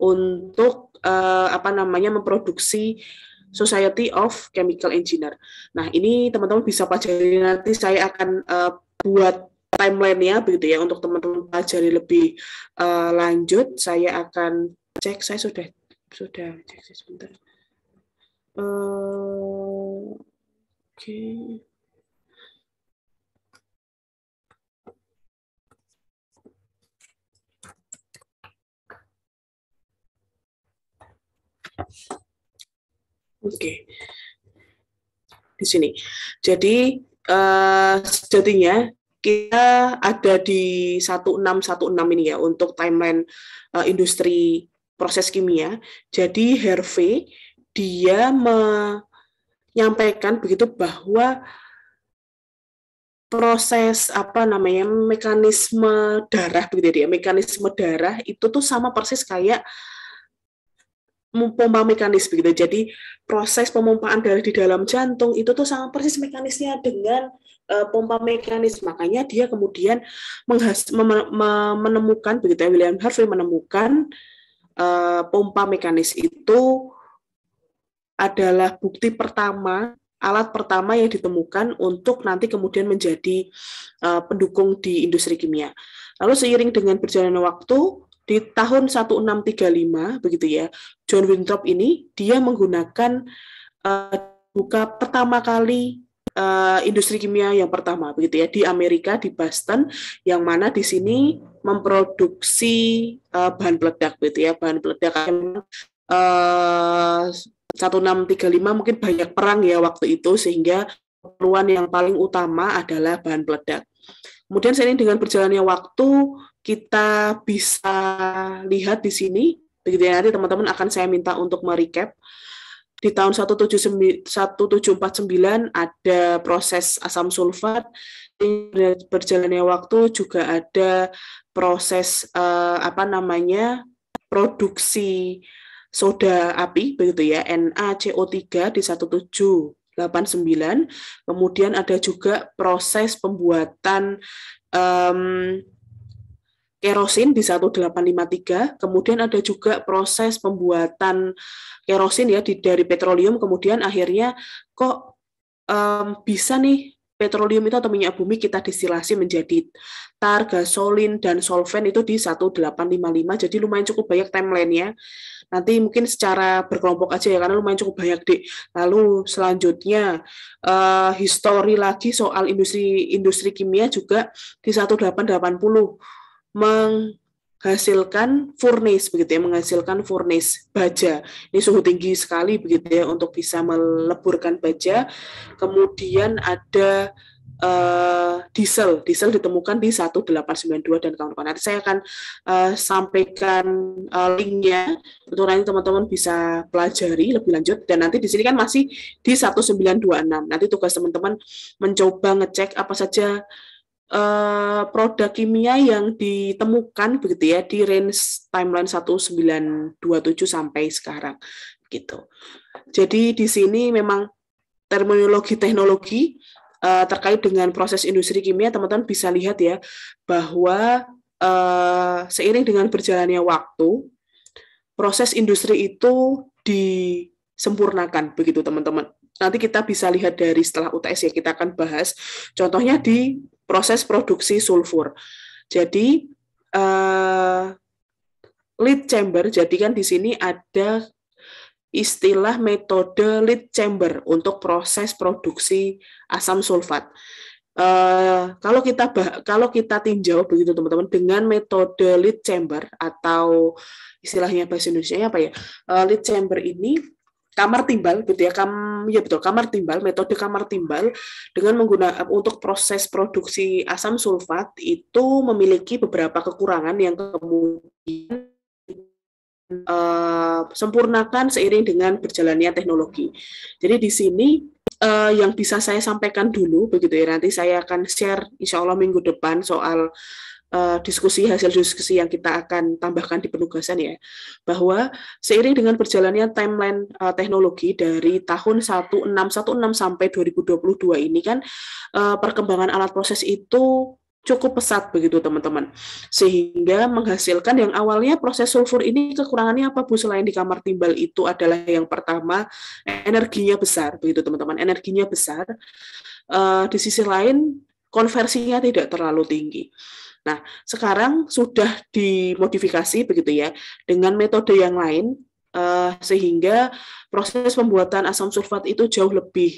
untuk eh, apa namanya memproduksi Society of Chemical Engineer. Nah, ini teman-teman bisa pelajari nanti saya akan uh, buat timeline-nya begitu ya untuk teman-teman pelajari lebih uh, lanjut. Saya akan cek saya sudah sudah cek sebentar uh, oke okay. Oke, okay. di sini. Jadi uh, sejatinya kita ada di 1616 ini ya untuk timeline uh, industri proses kimia. Jadi Hervé dia menyampaikan begitu bahwa proses apa namanya mekanisme darah begitu ya mekanisme darah itu tuh sama persis kayak pompa mekanis begitu jadi proses pemompaan darah di dalam jantung itu tuh sama persis mekanisnya dengan uh, pompa mekanis makanya dia kemudian menemukan begitu ya William Harvey menemukan Eh, pompa mekanis itu adalah bukti pertama alat pertama yang ditemukan untuk nanti kemudian menjadi uh, pendukung di industri kimia. Lalu seiring dengan berjalannya waktu di tahun 1635 begitu ya, John Winthrop ini dia menggunakan uh, buka pertama kali Eh, industri kimia yang pertama begitu ya di Amerika di Boston yang mana di sini memproduksi uh, bahan peledak begitu ya bahan peledak uh, eh, 1635 mungkin banyak perang ya waktu itu sehingga keperluan yang paling utama adalah bahan peledak. Kemudian seiring dengan berjalannya waktu kita bisa lihat di sini begitu ya nanti teman-teman akan saya minta untuk merecap di tahun 1749 ada proses asam sulfat, berjalannya waktu juga ada proses eh, apa namanya produksi soda api begitu ya NaCO3 di 1789. Kemudian ada juga proses pembuatan um, kerosin di 1853, kemudian ada juga proses pembuatan kerosin ya di, dari petroleum, kemudian akhirnya kok um, bisa nih petroleum itu atau minyak bumi kita distilasi menjadi tar, gasolin, dan solvent itu di 1855. Jadi lumayan cukup banyak timeline-nya. Nanti mungkin secara berkelompok aja ya, karena lumayan cukup banyak, deh. Lalu selanjutnya, uh, histori lagi soal industri industri kimia juga di 1880 menghasilkan furnace begitu ya, menghasilkan furnace baja. Ini suhu tinggi sekali begitu ya untuk bisa meleburkan baja. Kemudian ada Uh, diesel. Diesel ditemukan di 1892 dan kawan-kawan. Nanti saya akan uh, sampaikan uh, linknya untuk nanti teman-teman bisa pelajari lebih lanjut. Dan nanti di sini kan masih di 1926. Nanti tugas teman-teman mencoba ngecek apa saja eh, produk kimia yang ditemukan begitu ya di range timeline 1927 sampai sekarang gitu. Jadi di sini memang terminologi teknologi eh, terkait dengan proses industri kimia teman-teman bisa lihat ya bahwa eh, seiring dengan berjalannya waktu proses industri itu disempurnakan begitu teman-teman. Nanti kita bisa lihat dari setelah UTS ya kita akan bahas contohnya di proses produksi sulfur. Jadi uh, lead chamber, jadi kan di sini ada istilah metode lead chamber untuk proses produksi asam sulfat. Uh, kalau kita bah, kalau kita tinjau begitu teman-teman dengan metode lead chamber atau istilahnya bahasa Indonesia apa ya uh, lead chamber ini kamar timbal gitu ya kam ya betul kamar timbal metode kamar timbal dengan menggunakan untuk proses produksi asam sulfat itu memiliki beberapa kekurangan yang kemudian uh, sempurnakan seiring dengan berjalannya teknologi. Jadi di sini uh, yang bisa saya sampaikan dulu begitu ya nanti saya akan share insya Allah minggu depan soal Eh, diskusi hasil diskusi yang kita akan tambahkan di penugasan ya bahwa seiring dengan berjalannya timeline uh, teknologi dari tahun 1616 sampai 2022 ini kan uh, perkembangan alat proses itu cukup pesat begitu teman-teman sehingga menghasilkan yang awalnya proses sulfur ini kekurangannya apa Bu selain di kamar timbal itu adalah yang pertama energinya besar begitu teman-teman energinya besar uh, di sisi lain konversinya tidak terlalu tinggi Nah, sekarang sudah dimodifikasi begitu ya dengan metode yang lain uh, sehingga proses pembuatan asam sulfat itu jauh lebih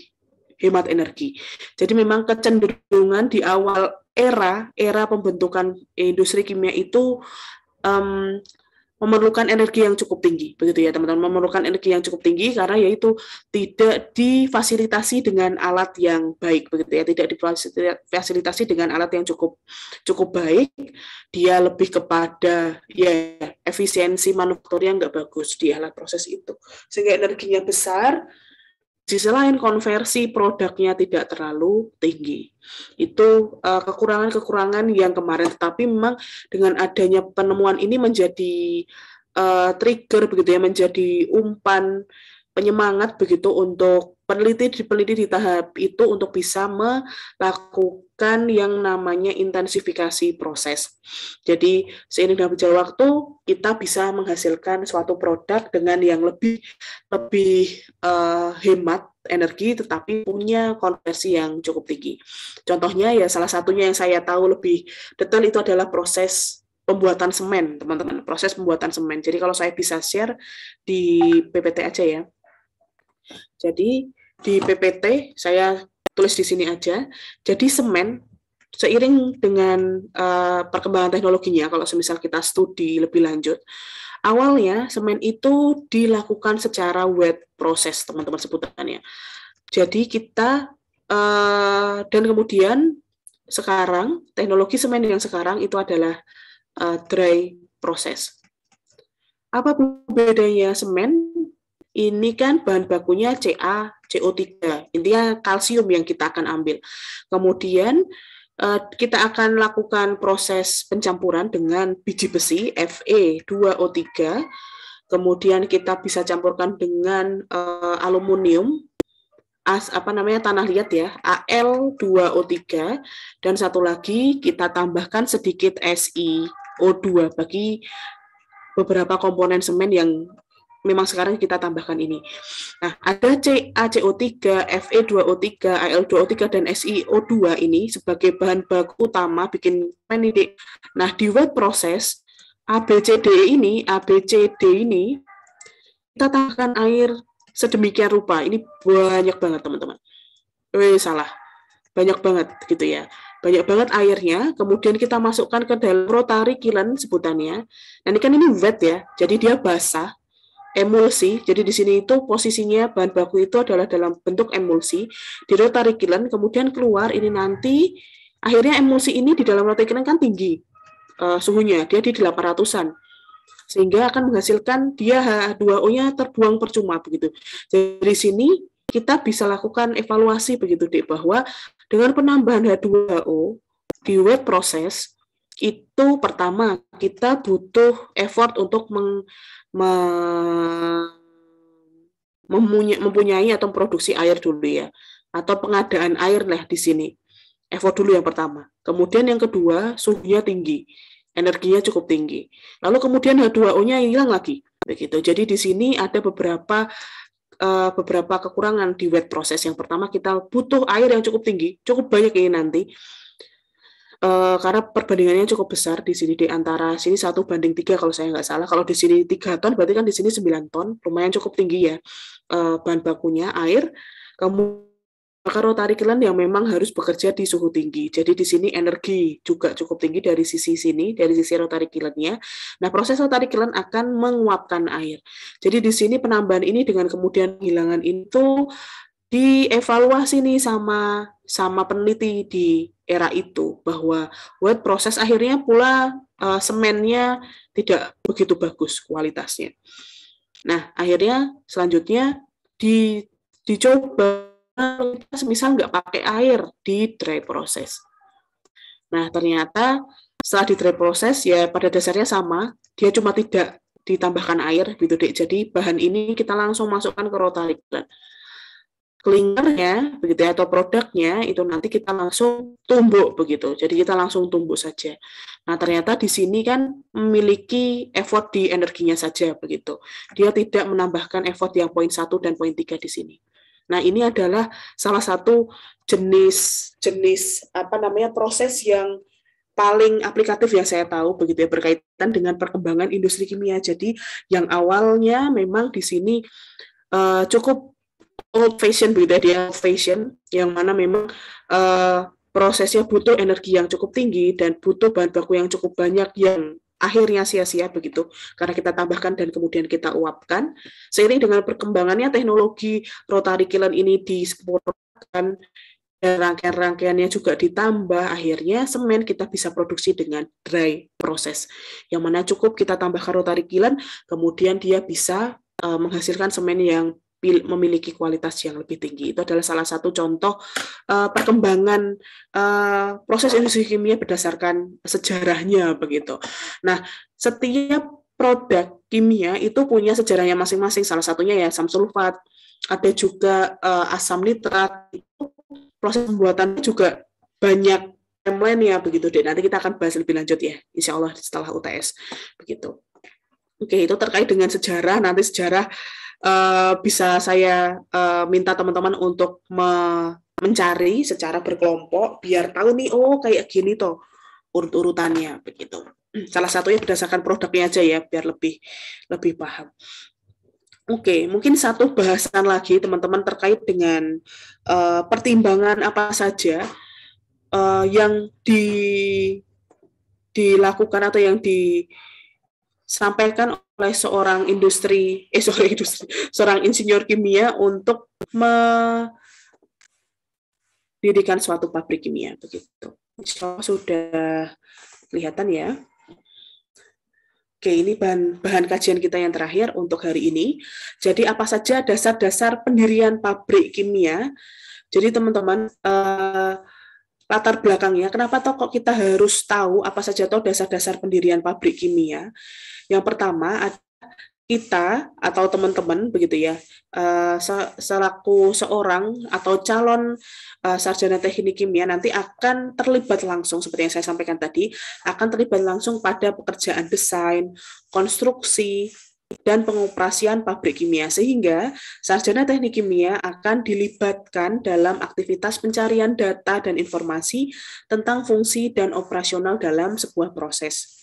hemat energi. Jadi memang kecenderungan di awal era era pembentukan industri kimia itu um, memerlukan energi yang cukup tinggi, begitu ya teman-teman, memerlukan energi yang cukup tinggi karena yaitu tidak difasilitasi dengan alat yang baik, begitu ya, tidak difasilitasi dengan alat yang cukup cukup baik, dia lebih kepada ya efisiensi yang nggak bagus di alat proses itu, sehingga energinya besar, sisi lain konversi produknya tidak terlalu tinggi. Itu eh, kekurangan-kekurangan uh, yang kemarin tetapi memang dengan adanya penemuan ini menjadi uh, trigger begitu ya menjadi umpan penyemangat begitu untuk peneliti di peneliti di tahap itu untuk bisa melakukan yang namanya intensifikasi proses. Jadi seiring dengan berjalan waktu kita bisa menghasilkan suatu produk dengan yang lebih lebih uh, hemat energi tetapi punya konversi yang cukup tinggi. Contohnya ya salah satunya yang saya tahu lebih detail itu adalah proses pembuatan semen, teman-teman. Proses pembuatan semen. Jadi kalau saya bisa share di PPT aja ya. Jadi di PPT saya tulis di sini aja. Jadi semen seiring dengan uh, perkembangan teknologinya, kalau semisal kita studi lebih lanjut, awalnya semen itu dilakukan secara wet proses, teman-teman sebutannya. Jadi kita uh, dan kemudian sekarang teknologi semen yang sekarang itu adalah uh, dry process. Apa bedanya semen ini kan bahan bakunya Ca, CO3. Intinya kalsium yang kita akan ambil. Kemudian eh, kita akan lakukan proses pencampuran dengan biji besi Fe2O3. Kemudian kita bisa campurkan dengan eh, aluminium as apa namanya tanah liat ya Al2O3 dan satu lagi kita tambahkan sedikit SiO2 bagi beberapa komponen semen yang memang sekarang kita tambahkan ini. Nah, ada CaCO3, Fe2O3, Al2O3 dan SiO2 ini sebagai bahan baku utama bikin penidik. Nah, di wet proses ABCD ini, ABCD ini kita tambahkan air sedemikian rupa. Ini banyak banget, teman-teman. Eh, salah. Banyak banget gitu ya. Banyak banget airnya, kemudian kita masukkan ke dalam rotary kiln sebutannya. Nah, ini kan ini wet ya, jadi dia basah emulsi. Jadi di sini itu posisinya bahan baku itu adalah dalam bentuk emulsi. Di kiln kemudian keluar ini nanti akhirnya emulsi ini di dalam kiln kan tinggi uh, suhunya, dia di 800-an. Sehingga akan menghasilkan dia H2O-nya terbuang percuma begitu. Jadi di sini kita bisa lakukan evaluasi begitu Dek bahwa dengan penambahan H2O di wet proses itu pertama kita butuh effort untuk mempunyai atau produksi air dulu ya atau pengadaan air lah di sini effort dulu yang pertama kemudian yang kedua suhunya tinggi energinya cukup tinggi lalu kemudian H2O-nya hilang lagi begitu jadi di sini ada beberapa eh, beberapa kekurangan di wet proses yang pertama kita butuh air yang cukup tinggi cukup banyak ini nanti uh, karena perbandingannya cukup besar di sini di antara sini satu banding tiga kalau saya nggak salah kalau di sini tiga ton berarti kan di sini sembilan ton lumayan cukup tinggi ya uh, bahan bakunya air kamu bakar rotarikilan yang memang harus bekerja di suhu tinggi. Jadi di sini energi juga cukup tinggi dari sisi sini, dari sisi rotarikilannya. Nah, proses rotarikilan akan menguapkan air. Jadi di sini penambahan ini dengan kemudian hilangan itu dievaluasi nih sama sama peneliti di era itu bahwa buat proses akhirnya pula uh, semennya tidak begitu bagus kualitasnya. Nah akhirnya selanjutnya di, dicoba misal nggak pakai air di dry proses. Nah ternyata setelah di dry proses ya pada dasarnya sama dia cuma tidak ditambahkan air gitu deh. Jadi bahan ini kita langsung masukkan ke rotary klingernya begitu ya, atau produknya itu nanti kita langsung tumbuk begitu. Jadi kita langsung tumbuk saja. Nah, ternyata di sini kan memiliki effort di energinya saja begitu. Dia tidak menambahkan effort yang poin satu dan poin tiga di sini. Nah, ini adalah salah satu jenis jenis apa namanya proses yang paling aplikatif yang saya tahu begitu ya berkaitan dengan perkembangan industri kimia. Jadi yang awalnya memang di sini uh, cukup old fashion begitu ya old fashion yang mana memang uh, prosesnya butuh energi yang cukup tinggi dan butuh bahan baku yang cukup banyak yang akhirnya sia-sia begitu karena kita tambahkan dan kemudian kita uapkan seiring dengan perkembangannya teknologi rotary kiln ini disempurnakan dan rangkaian-rangkaiannya juga ditambah akhirnya semen kita bisa produksi dengan dry proses yang mana cukup kita tambahkan rotary kiln kemudian dia bisa eh, menghasilkan semen yang memiliki kualitas yang lebih tinggi. Itu adalah salah satu contoh uh, perkembangan uh, proses industri kimia berdasarkan sejarahnya begitu. Nah, setiap produk kimia itu punya sejarahnya masing-masing. Salah satunya ya asam sulfat, ada juga uh, asam nitrat. Itu proses pembuatannya juga banyak timeline ya begitu deh. Nanti kita akan bahas lebih lanjut ya, insya Allah setelah UTS begitu. Oke, itu terkait dengan sejarah. Nanti sejarah Eh, bisa saya uh, minta teman-teman untuk me mencari secara berkelompok biar tahu nih oh kayak gini toh urut-urutannya begitu. Salah satunya berdasarkan produknya aja ya biar lebih lebih paham. Oke, mungkin satu bahasan lagi teman-teman terkait dengan uh, pertimbangan apa saja uh, yang di dilakukan atau yang disampaikan oleh seorang industri eh sorry industri seorang insinyur kimia untuk mendirikan suatu pabrik kimia begitu. so, sudah kelihatan ya. Oke, ini bahan bahan kajian kita yang terakhir untuk hari ini. Jadi apa saja dasar-dasar pendirian pabrik kimia? Jadi teman-teman uh, latar belakangnya, kenapa toh kok kita harus tahu apa saja toh dasar-dasar pendirian pabrik kimia? Yang pertama kita atau teman-teman begitu ya eh, selaku seorang atau calon eh, sarjana teknik kimia nanti akan terlibat langsung seperti yang saya sampaikan tadi akan terlibat langsung pada pekerjaan desain konstruksi dan pengoperasian pabrik kimia sehingga sarjana teknik kimia akan dilibatkan dalam aktivitas pencarian data dan informasi tentang fungsi dan operasional dalam sebuah proses.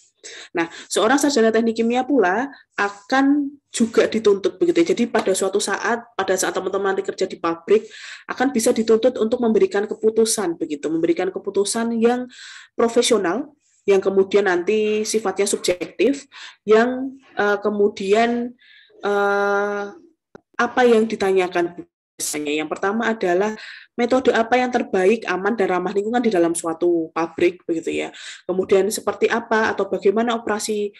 Nah, seorang sarjana teknik kimia pula akan juga dituntut begitu. Ya. Jadi pada suatu saat, pada saat teman-teman nanti kerja di pabrik, akan bisa dituntut untuk memberikan keputusan begitu, memberikan keputusan yang profesional yang kemudian nanti sifatnya subjektif, yang uh, kemudian uh, apa yang ditanyakan biasanya. Yang pertama adalah metode apa yang terbaik, aman, dan ramah lingkungan di dalam suatu pabrik, begitu ya. Kemudian seperti apa atau bagaimana operasi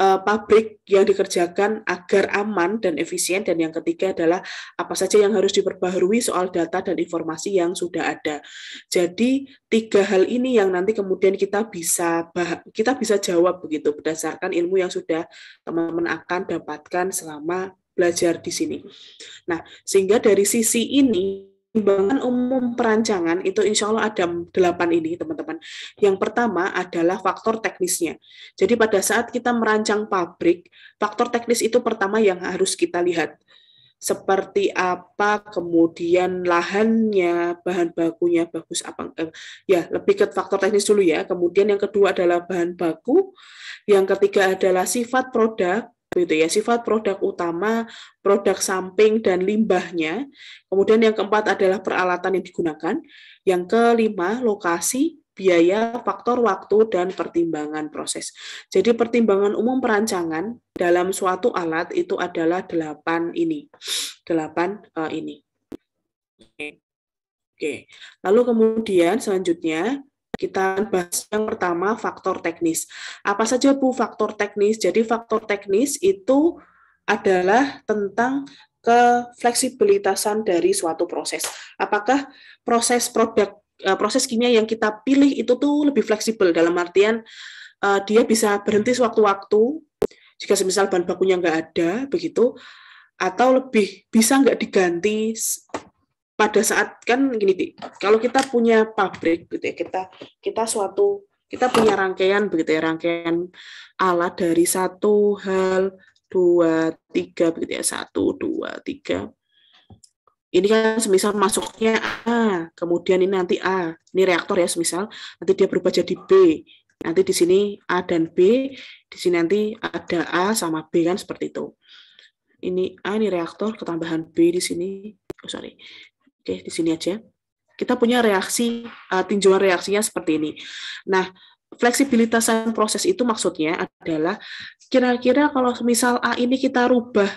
uh, pabrik yang dikerjakan agar aman dan efisien dan yang ketiga adalah apa saja yang harus diperbaharui soal data dan informasi yang sudah ada. Jadi tiga hal ini yang nanti kemudian kita bisa kita bisa jawab begitu berdasarkan ilmu yang sudah teman-teman akan dapatkan selama belajar di sini. Nah, sehingga dari sisi ini pertimbangan umum perancangan itu insya Allah ada delapan ini teman-teman. Yang pertama adalah faktor teknisnya. Jadi pada saat kita merancang pabrik, faktor teknis itu pertama yang harus kita lihat. Seperti apa kemudian lahannya, bahan bakunya bagus apa eh, ya lebih ke faktor teknis dulu ya. Kemudian yang kedua adalah bahan baku, yang ketiga adalah sifat produk, gitu ya sifat produk utama, produk samping dan limbahnya. Kemudian yang keempat adalah peralatan yang digunakan. Yang kelima lokasi, biaya, faktor waktu dan pertimbangan proses. Jadi pertimbangan umum perancangan dalam suatu alat itu adalah delapan ini, delapan uh, ini. Oke. Oke. Lalu kemudian selanjutnya kita bahas yang pertama faktor teknis. Apa saja Bu faktor teknis? Jadi faktor teknis itu adalah tentang kefleksibilitasan dari suatu proses. Apakah proses produk e, proses kimia yang kita pilih itu tuh lebih fleksibel dalam artian uh, dia bisa berhenti sewaktu-waktu jika semisal bahan bakunya nggak ada begitu atau lebih bisa nggak diganti pada saat kan gini di kalau kita punya pabrik gitu ya kita kita suatu kita punya rangkaian begitu ya rangkaian alat dari satu hal dua tiga begitu ya satu dua tiga ini kan semisal masuknya A, kemudian ini nanti A, ini reaktor ya semisal, nanti dia berubah jadi B, nanti di sini A dan B, di sini nanti ada A sama B kan seperti itu. Ini A ini reaktor ketambahan B di sini, oh sorry, Oke, di sini aja. Kita punya reaksi, uh, tinjauan reaksinya seperti ini. Nah, fleksibilitasan proses itu maksudnya adalah kira-kira kalau misal A ini kita rubah,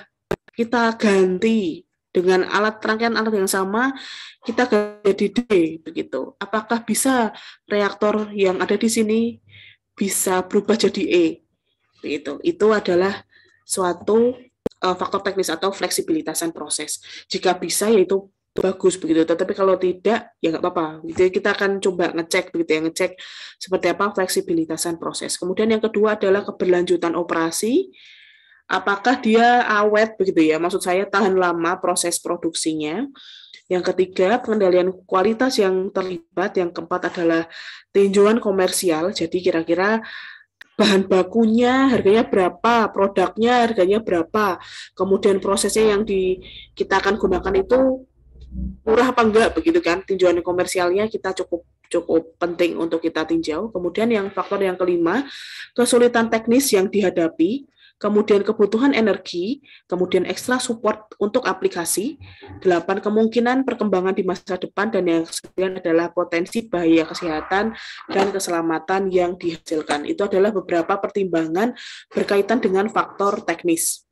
kita ganti dengan alat rangkaian alat yang sama kita jadi D begitu. Apakah bisa reaktor yang ada di sini bisa berubah jadi E? Begitu. Itu adalah suatu eh, faktor teknis atau fleksibilitasan proses. Jika bisa yaitu bagus begitu. Tetapi kalau tidak ya nggak apa-apa. Jadi Kita akan coba ngecek begitu ya, ngecek seperti apa fleksibilitasan proses. Kemudian yang kedua adalah keberlanjutan operasi. Apakah dia awet begitu ya? Maksud saya tahan lama proses produksinya. Yang ketiga, pengendalian kualitas yang terlibat. Yang keempat adalah tinjauan komersial. Jadi kira-kira bahan bakunya harganya berapa, produknya harganya berapa, kemudian prosesnya yang di, kita akan gunakan itu murah apa enggak begitu kan tinjauan komersialnya kita cukup cukup penting untuk kita tinjau kemudian yang faktor yang kelima kesulitan teknis yang dihadapi kemudian kebutuhan energi, kemudian ekstra support untuk aplikasi, delapan kemungkinan perkembangan di masa depan, dan yang sekian adalah potensi bahaya kesehatan dan keselamatan yang dihasilkan. Itu adalah beberapa pertimbangan berkaitan dengan faktor teknis.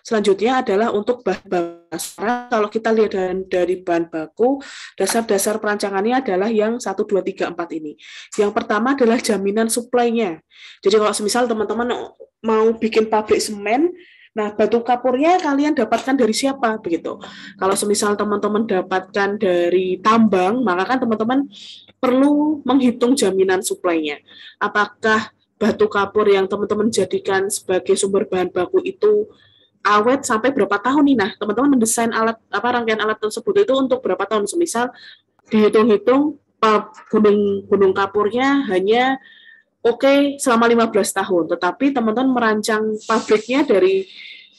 Selanjutnya adalah untuk bahan dasar. Kalau kita lihat dari bahan baku, dasar-dasar perancangannya adalah yang 1, 2, 3, 4 ini. Yang pertama adalah jaminan suplainya. Jadi kalau semisal teman-teman mau bikin pabrik semen, Nah, batu kapurnya kalian dapatkan dari siapa begitu? Kalau semisal teman-teman dapatkan dari tambang, maka kan teman-teman perlu menghitung jaminan suplainya. Apakah batu kapur yang teman-teman jadikan sebagai sumber bahan baku itu awet sampai berapa tahun nih nah teman-teman mendesain alat apa rangkaian alat tersebut itu untuk berapa tahun semisal dihitung-hitung gunung gunung kapurnya hanya oke okay, selama 15 tahun tetapi teman-teman merancang pabriknya dari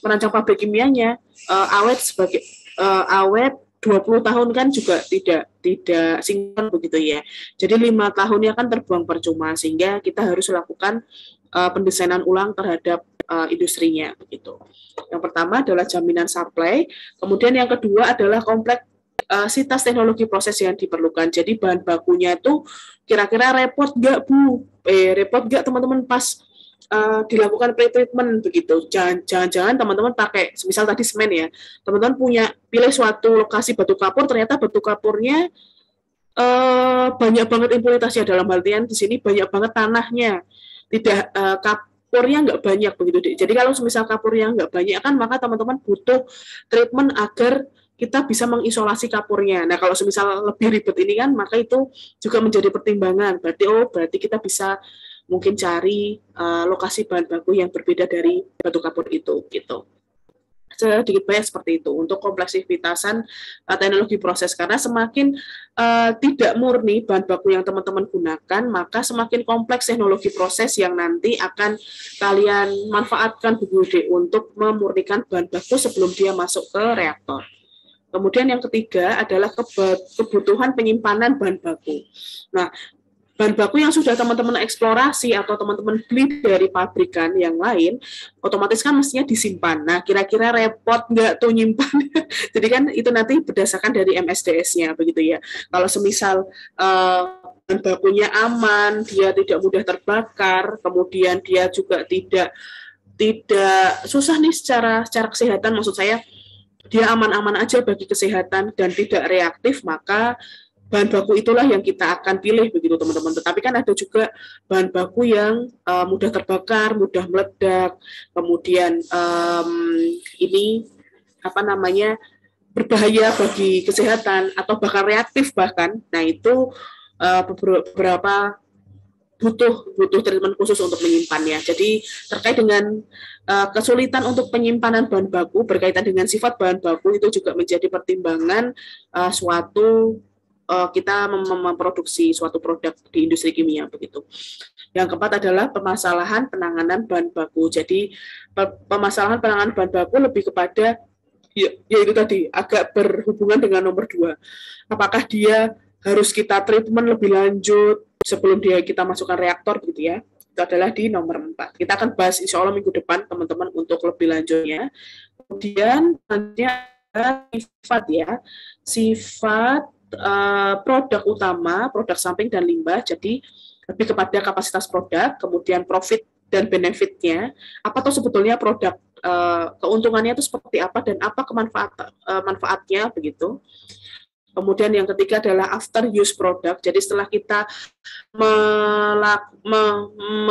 merancang pabrik kimianya uh, awet sebagai uh, awet 20 tahun kan juga tidak tidak singkat begitu ya. Jadi lima tahunnya kan terbuang percuma sehingga kita harus lakukan uh, pendesainan ulang terhadap uh, industrinya begitu. Yang pertama adalah jaminan supply, kemudian yang kedua adalah kompleks eh, sitas teknologi proses yang diperlukan. Jadi bahan bakunya itu kira-kira repot nggak bu? Eh repot nggak teman-teman pas uh, dilakukan pre-treatment begitu. Jangan-jangan teman-teman pakai, misal tadi semen ya, teman-teman punya pilih suatu lokasi batu kapur, ternyata batu kapurnya uh, banyak banget impunitasnya dalam artian di sini banyak banget tanahnya tidak uh, kapurnya nggak banyak begitu. deh. Jadi kalau misal kapurnya nggak banyak kan maka teman-teman butuh treatment agar kita bisa mengisolasi kapurnya. Nah, kalau semisal lebih ribet ini kan, maka itu juga menjadi pertimbangan. Berarti, oh, berarti kita bisa mungkin cari uh, lokasi bahan baku yang berbeda dari batu kapur itu, gitu sedikit banyak seperti itu untuk kompleksivitasan uh, teknologi proses karena semakin uh, tidak murni bahan baku yang teman-teman gunakan maka semakin kompleks teknologi proses yang nanti akan kalian manfaatkan BPUD untuk memurnikan bahan baku sebelum dia masuk ke reaktor. Kemudian yang ketiga adalah kebutuhan penyimpanan bahan baku. Nah, bahan baku yang sudah teman-teman eksplorasi atau teman-teman beli dari pabrikan yang lain, otomatis kan mestinya disimpan. Nah, kira-kira repot nggak tuh nyimpan? Jadi kan itu nanti berdasarkan dari MSDS-nya begitu ya. Kalau semisal uh, eh, bahan bakunya aman, dia tidak mudah terbakar, kemudian dia juga tidak tidak susah nih secara secara kesehatan maksud saya dia aman-aman aja bagi kesehatan dan tidak reaktif maka bahan baku itulah yang kita akan pilih begitu teman-teman. Tetapi kan ada juga bahan baku yang uh, mudah terbakar, mudah meledak, kemudian um, ini apa namanya berbahaya bagi kesehatan atau bahkan reaktif bahkan. Nah itu uh, beberapa butuh butuh treatment khusus untuk menyimpannya. Jadi terkait dengan uh, kesulitan untuk penyimpanan bahan baku berkaitan dengan sifat bahan baku itu juga menjadi pertimbangan uh, suatu uh, kita mem memproduksi suatu produk di industri kimia begitu. Yang keempat adalah permasalahan penanganan bahan baku. Jadi pe permasalahan penanganan bahan baku lebih kepada ya, ya tadi agak berhubungan dengan nomor dua. Apakah dia harus kita treatment lebih lanjut sebelum dia kita masukkan reaktor begitu ya itu adalah di nomor empat. Kita akan bahas insya Allah minggu depan teman-teman untuk lebih lanjutnya. Kemudian nanti ada sifat ya. Sifat Eh, produk utama, produk samping dan limbah. Jadi lebih kepada kapasitas produk, kemudian profit dan benefitnya. Apa tuh sebetulnya produk eh, keuntungannya itu seperti apa dan apa kemanfaat eh, manfaatnya begitu. Kemudian yang ketiga adalah after use product. Jadi setelah kita melak, me,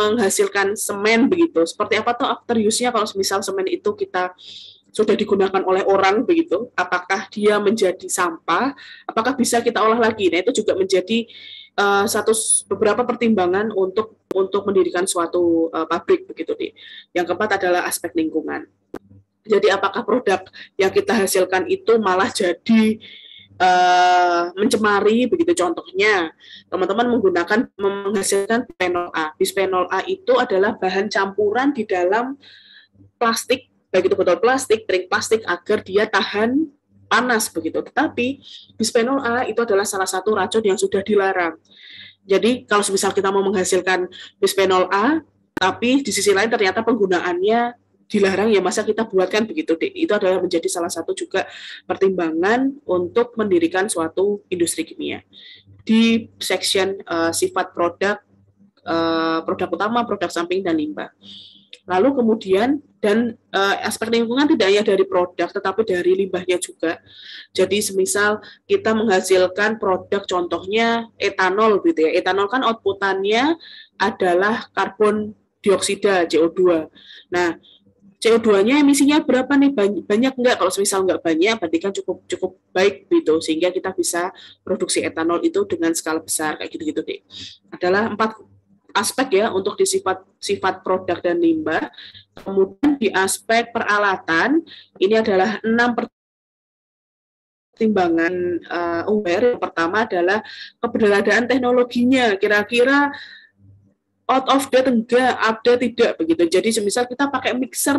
menghasilkan semen begitu, seperti apa tuh after use-nya kalau misal semen itu kita sudah digunakan oleh orang begitu, apakah dia menjadi sampah, apakah bisa kita olah lagi. Nah, itu juga menjadi uh, satu beberapa pertimbangan untuk untuk mendirikan suatu uh, pabrik begitu di. Yang keempat adalah aspek lingkungan. Jadi apakah produk yang kita hasilkan itu malah jadi uh, mencemari begitu contohnya teman-teman menggunakan menghasilkan bisphenol A. Bisphenol A itu adalah bahan campuran di dalam plastik baik itu botol plastik, drink plastik agar dia tahan panas begitu. Tetapi bisphenol A itu adalah salah satu racun yang sudah dilarang. Jadi kalau misal kita mau menghasilkan bisphenol A, tapi di sisi lain ternyata penggunaannya dilarang ya masa kita buatkan begitu itu adalah menjadi salah satu juga pertimbangan untuk mendirikan suatu industri kimia di section uh, sifat produk uh, produk utama produk samping dan limbah Lalu kemudian dan uh, aspek lingkungan tidak hanya dari produk tetapi dari limbahnya juga. Jadi semisal kita menghasilkan produk contohnya etanol gitu ya. Etanol kan outputannya adalah karbon dioksida CO2. Nah, CO2-nya emisinya berapa nih banyak, banyak nggak kalau semisal nggak banyak berarti kan cukup cukup baik gitu sehingga kita bisa produksi etanol itu dengan skala besar kayak gitu gitu deh adalah empat aspek ya untuk di sifat sifat produk dan limbah. Kemudian di aspek peralatan ini adalah enam pertimbangan uh, aware. Yang pertama adalah keberadaan teknologinya. Kira-kira out of date enggak, update tidak begitu. Jadi semisal kita pakai mixer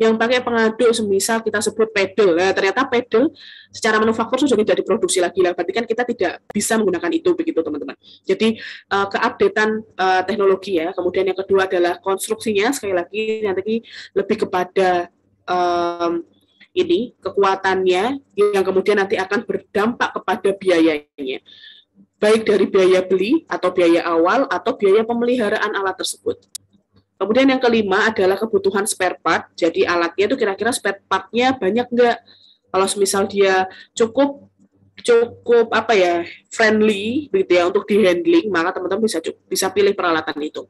yang pakai pengaduk, semisal kita sebut pedal. Nah, ternyata pedal secara manufaktur sudah tidak diproduksi lagi lah. Berarti kan kita tidak bisa menggunakan itu begitu teman-teman. Jadi uh, keupdatean uh, teknologi ya. Kemudian yang kedua adalah konstruksinya sekali lagi nanti lebih kepada um, ini kekuatannya yang kemudian nanti akan berdampak kepada biayanya baik dari biaya beli atau biaya awal atau biaya pemeliharaan alat tersebut. Kemudian yang kelima adalah kebutuhan spare part. Jadi alatnya itu kira-kira spare partnya banyak nggak? Kalau misal dia cukup cukup apa ya friendly begitu ya untuk dihandling maka teman-teman bisa bisa pilih peralatan itu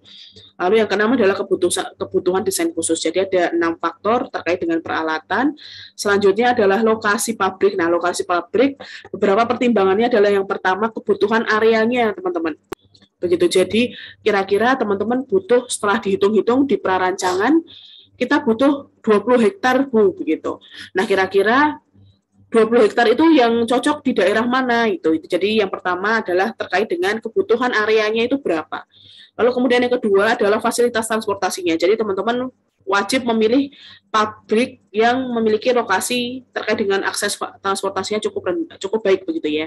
lalu yang keenam adalah kebutuhan kebutuhan desain khusus jadi ada enam faktor terkait dengan peralatan selanjutnya adalah lokasi pabrik nah lokasi pabrik beberapa pertimbangannya adalah yang pertama kebutuhan areanya teman-teman begitu jadi kira-kira teman-teman butuh setelah dihitung-hitung di prarancangan kita butuh 20 hektar bu begitu nah kira-kira 20 hektar itu yang cocok di daerah mana gitu. itu. Jadi yang pertama adalah terkait dengan kebutuhan areanya itu berapa. Lalu kemudian yang kedua adalah fasilitas transportasinya. Jadi teman-teman wajib memilih pabrik yang memiliki lokasi terkait dengan akses transportasinya cukup cukup baik begitu ya.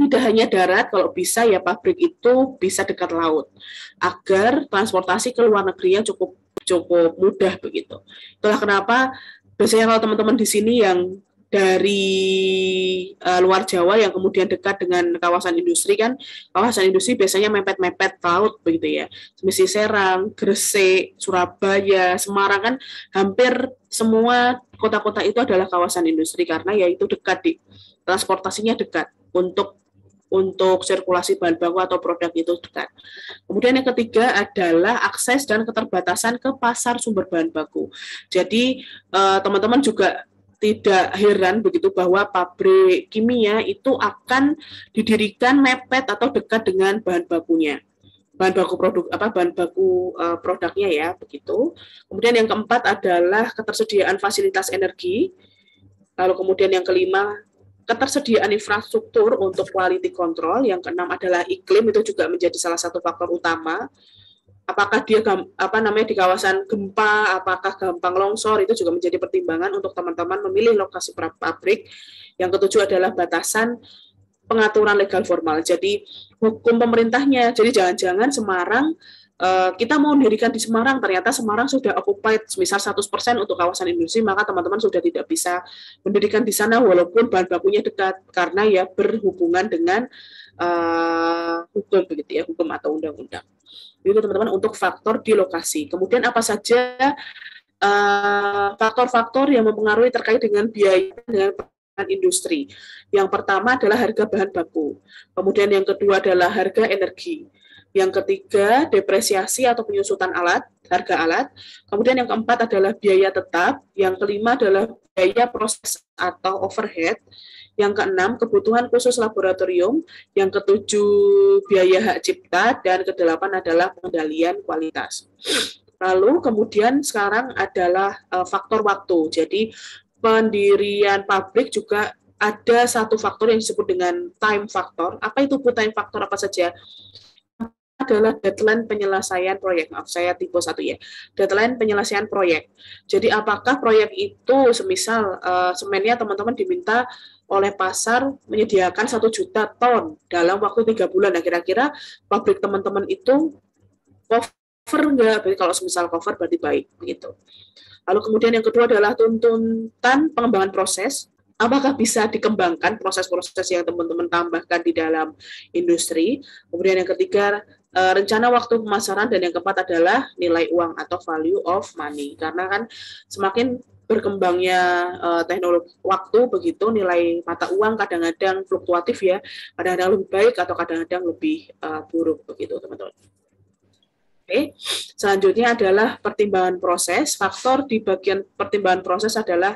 Tidak hanya darat, kalau bisa ya pabrik itu bisa dekat laut agar transportasi ke luar negerinya cukup cukup mudah begitu. Itulah kenapa biasanya kalau teman-teman di sini yang dari uh, luar Jawa yang kemudian dekat dengan kawasan industri kan kawasan industri biasanya mepet-mepet laut begitu ya seperti Serang, Gresik, Surabaya, Semarang kan hampir semua kota-kota itu adalah kawasan industri karena ya itu dekat di transportasinya dekat untuk untuk sirkulasi bahan baku atau produk itu dekat. Kemudian yang ketiga adalah akses dan keterbatasan ke pasar sumber bahan baku. Jadi eh, teman-teman juga tidak heran begitu bahwa pabrik kimia itu akan didirikan mepet atau dekat dengan bahan bakunya bahan baku produk apa bahan baku uh, produknya ya begitu. Kemudian yang keempat adalah ketersediaan fasilitas energi. Lalu kemudian yang kelima ketersediaan infrastruktur untuk quality control. Yang keenam adalah iklim itu juga menjadi salah satu faktor utama apakah dia apa namanya di kawasan gempa, apakah gampang longsor itu juga menjadi pertimbangan untuk teman-teman memilih lokasi pabrik. Yang ketujuh adalah batasan pengaturan legal formal. Jadi hukum pemerintahnya. Jadi jangan-jangan Semarang eh, kita mau mendirikan di Semarang, ternyata Semarang sudah occupied misal 100% untuk kawasan industri, maka teman-teman sudah tidak bisa mendirikan di sana walaupun bahan bakunya dekat karena ya berhubungan dengan uh, hukum begitu ya, hukum atau undang-undang. Itu teman-teman untuk faktor di lokasi. Kemudian apa saja eh, faktor-faktor uh, yang mempengaruhi terkait dengan biaya dengan industri. Yang pertama adalah harga bahan baku. Kemudian yang kedua adalah harga energi. Yang ketiga, depresiasi atau penyusutan alat, harga alat. Kemudian yang keempat adalah biaya tetap. Yang kelima adalah biaya proses atau overhead, yang keenam kebutuhan khusus laboratorium, yang ketujuh biaya hak cipta, dan kedelapan adalah pengendalian kualitas. Lalu kemudian sekarang adalah eh, faktor waktu. Jadi pendirian pabrik juga ada satu faktor yang disebut dengan time factor. Apa itu time factor apa saja? adalah deadline penyelesaian proyek. Maaf, saya tipe satu ya. Deadline penyelesaian proyek. Jadi apakah proyek itu semisal uh, semennya teman-teman diminta oleh pasar menyediakan satu juta ton dalam waktu tiga bulan. Nah, kira-kira pabrik teman-teman itu cover nggak? Berarti kalau semisal cover berarti baik begitu. Lalu kemudian yang kedua adalah tuntutan pengembangan proses apakah bisa dikembangkan proses-proses yang teman-teman tambahkan di dalam industri. Kemudian yang ketiga, Eh, rencana waktu pemasaran dan yang keempat adalah nilai uang atau value of money karena kan semakin berkembangnya uh, teknologi waktu begitu nilai mata uang kadang-kadang fluktuatif ya kadang-kadang lebih baik atau kadang-kadang lebih uh, buruk begitu teman-teman. Oke, selanjutnya adalah pertimbangan proses. Faktor di bagian pertimbangan proses adalah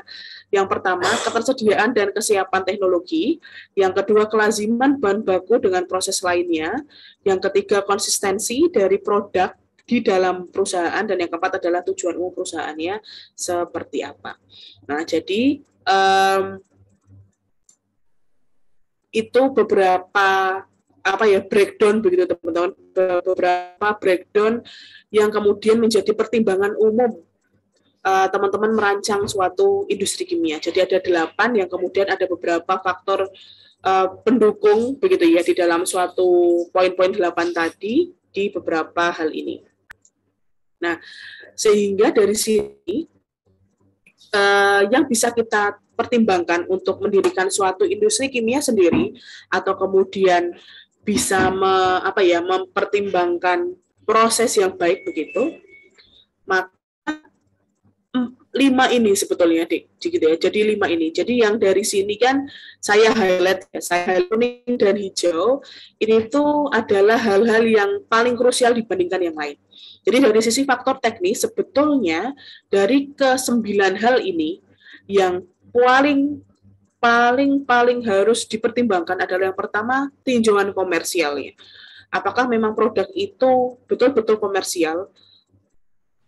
yang pertama, ketersediaan dan kesiapan teknologi. Yang kedua, kelaziman bahan baku dengan proses lainnya. Yang ketiga, konsistensi dari produk di dalam perusahaan dan yang keempat adalah tujuan umum perusahaannya seperti apa. Nah, jadi um, itu beberapa apa ya breakdown begitu teman-teman beberapa breakdown yang kemudian menjadi pertimbangan umum Eh, teman-teman uh, merancang suatu industri kimia. Jadi ada delapan yang kemudian ada beberapa faktor uh, pendukung begitu ya di dalam suatu poin-poin delapan tadi di beberapa hal ini. Nah, sehingga dari sini uh, yang bisa kita pertimbangkan untuk mendirikan suatu industri kimia sendiri atau kemudian bisa me, apa ya mempertimbangkan proses yang baik begitu maka lima ini sebetulnya dik gitu ya jadi lima ini jadi yang dari sini kan saya highlight ya saya highlight kuning dan hijau ini itu adalah hal-hal yang paling krusial dibandingkan yang lain jadi dari sisi faktor teknis sebetulnya dari ke sembilan hal ini yang paling paling paling harus dipertimbangkan adalah yang pertama tinjauan komersialnya apakah memang produk itu betul-betul komersial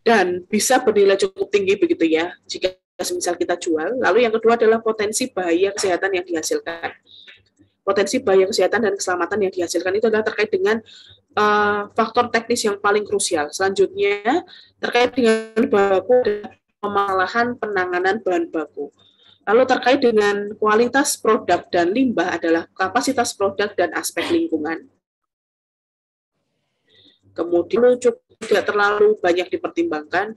dan bisa bernilai cukup tinggi begitu ya jika misal kita jual. Lalu yang kedua adalah potensi bahaya kesehatan yang dihasilkan. Potensi bahaya kesehatan dan keselamatan yang dihasilkan itu adalah terkait dengan uh, faktor teknis yang paling krusial. Selanjutnya terkait dengan baku baku pemalahan penanganan bahan baku. Lalu terkait dengan kualitas produk dan limbah adalah kapasitas produk dan aspek lingkungan. Kemudian tidak terlalu banyak dipertimbangkan,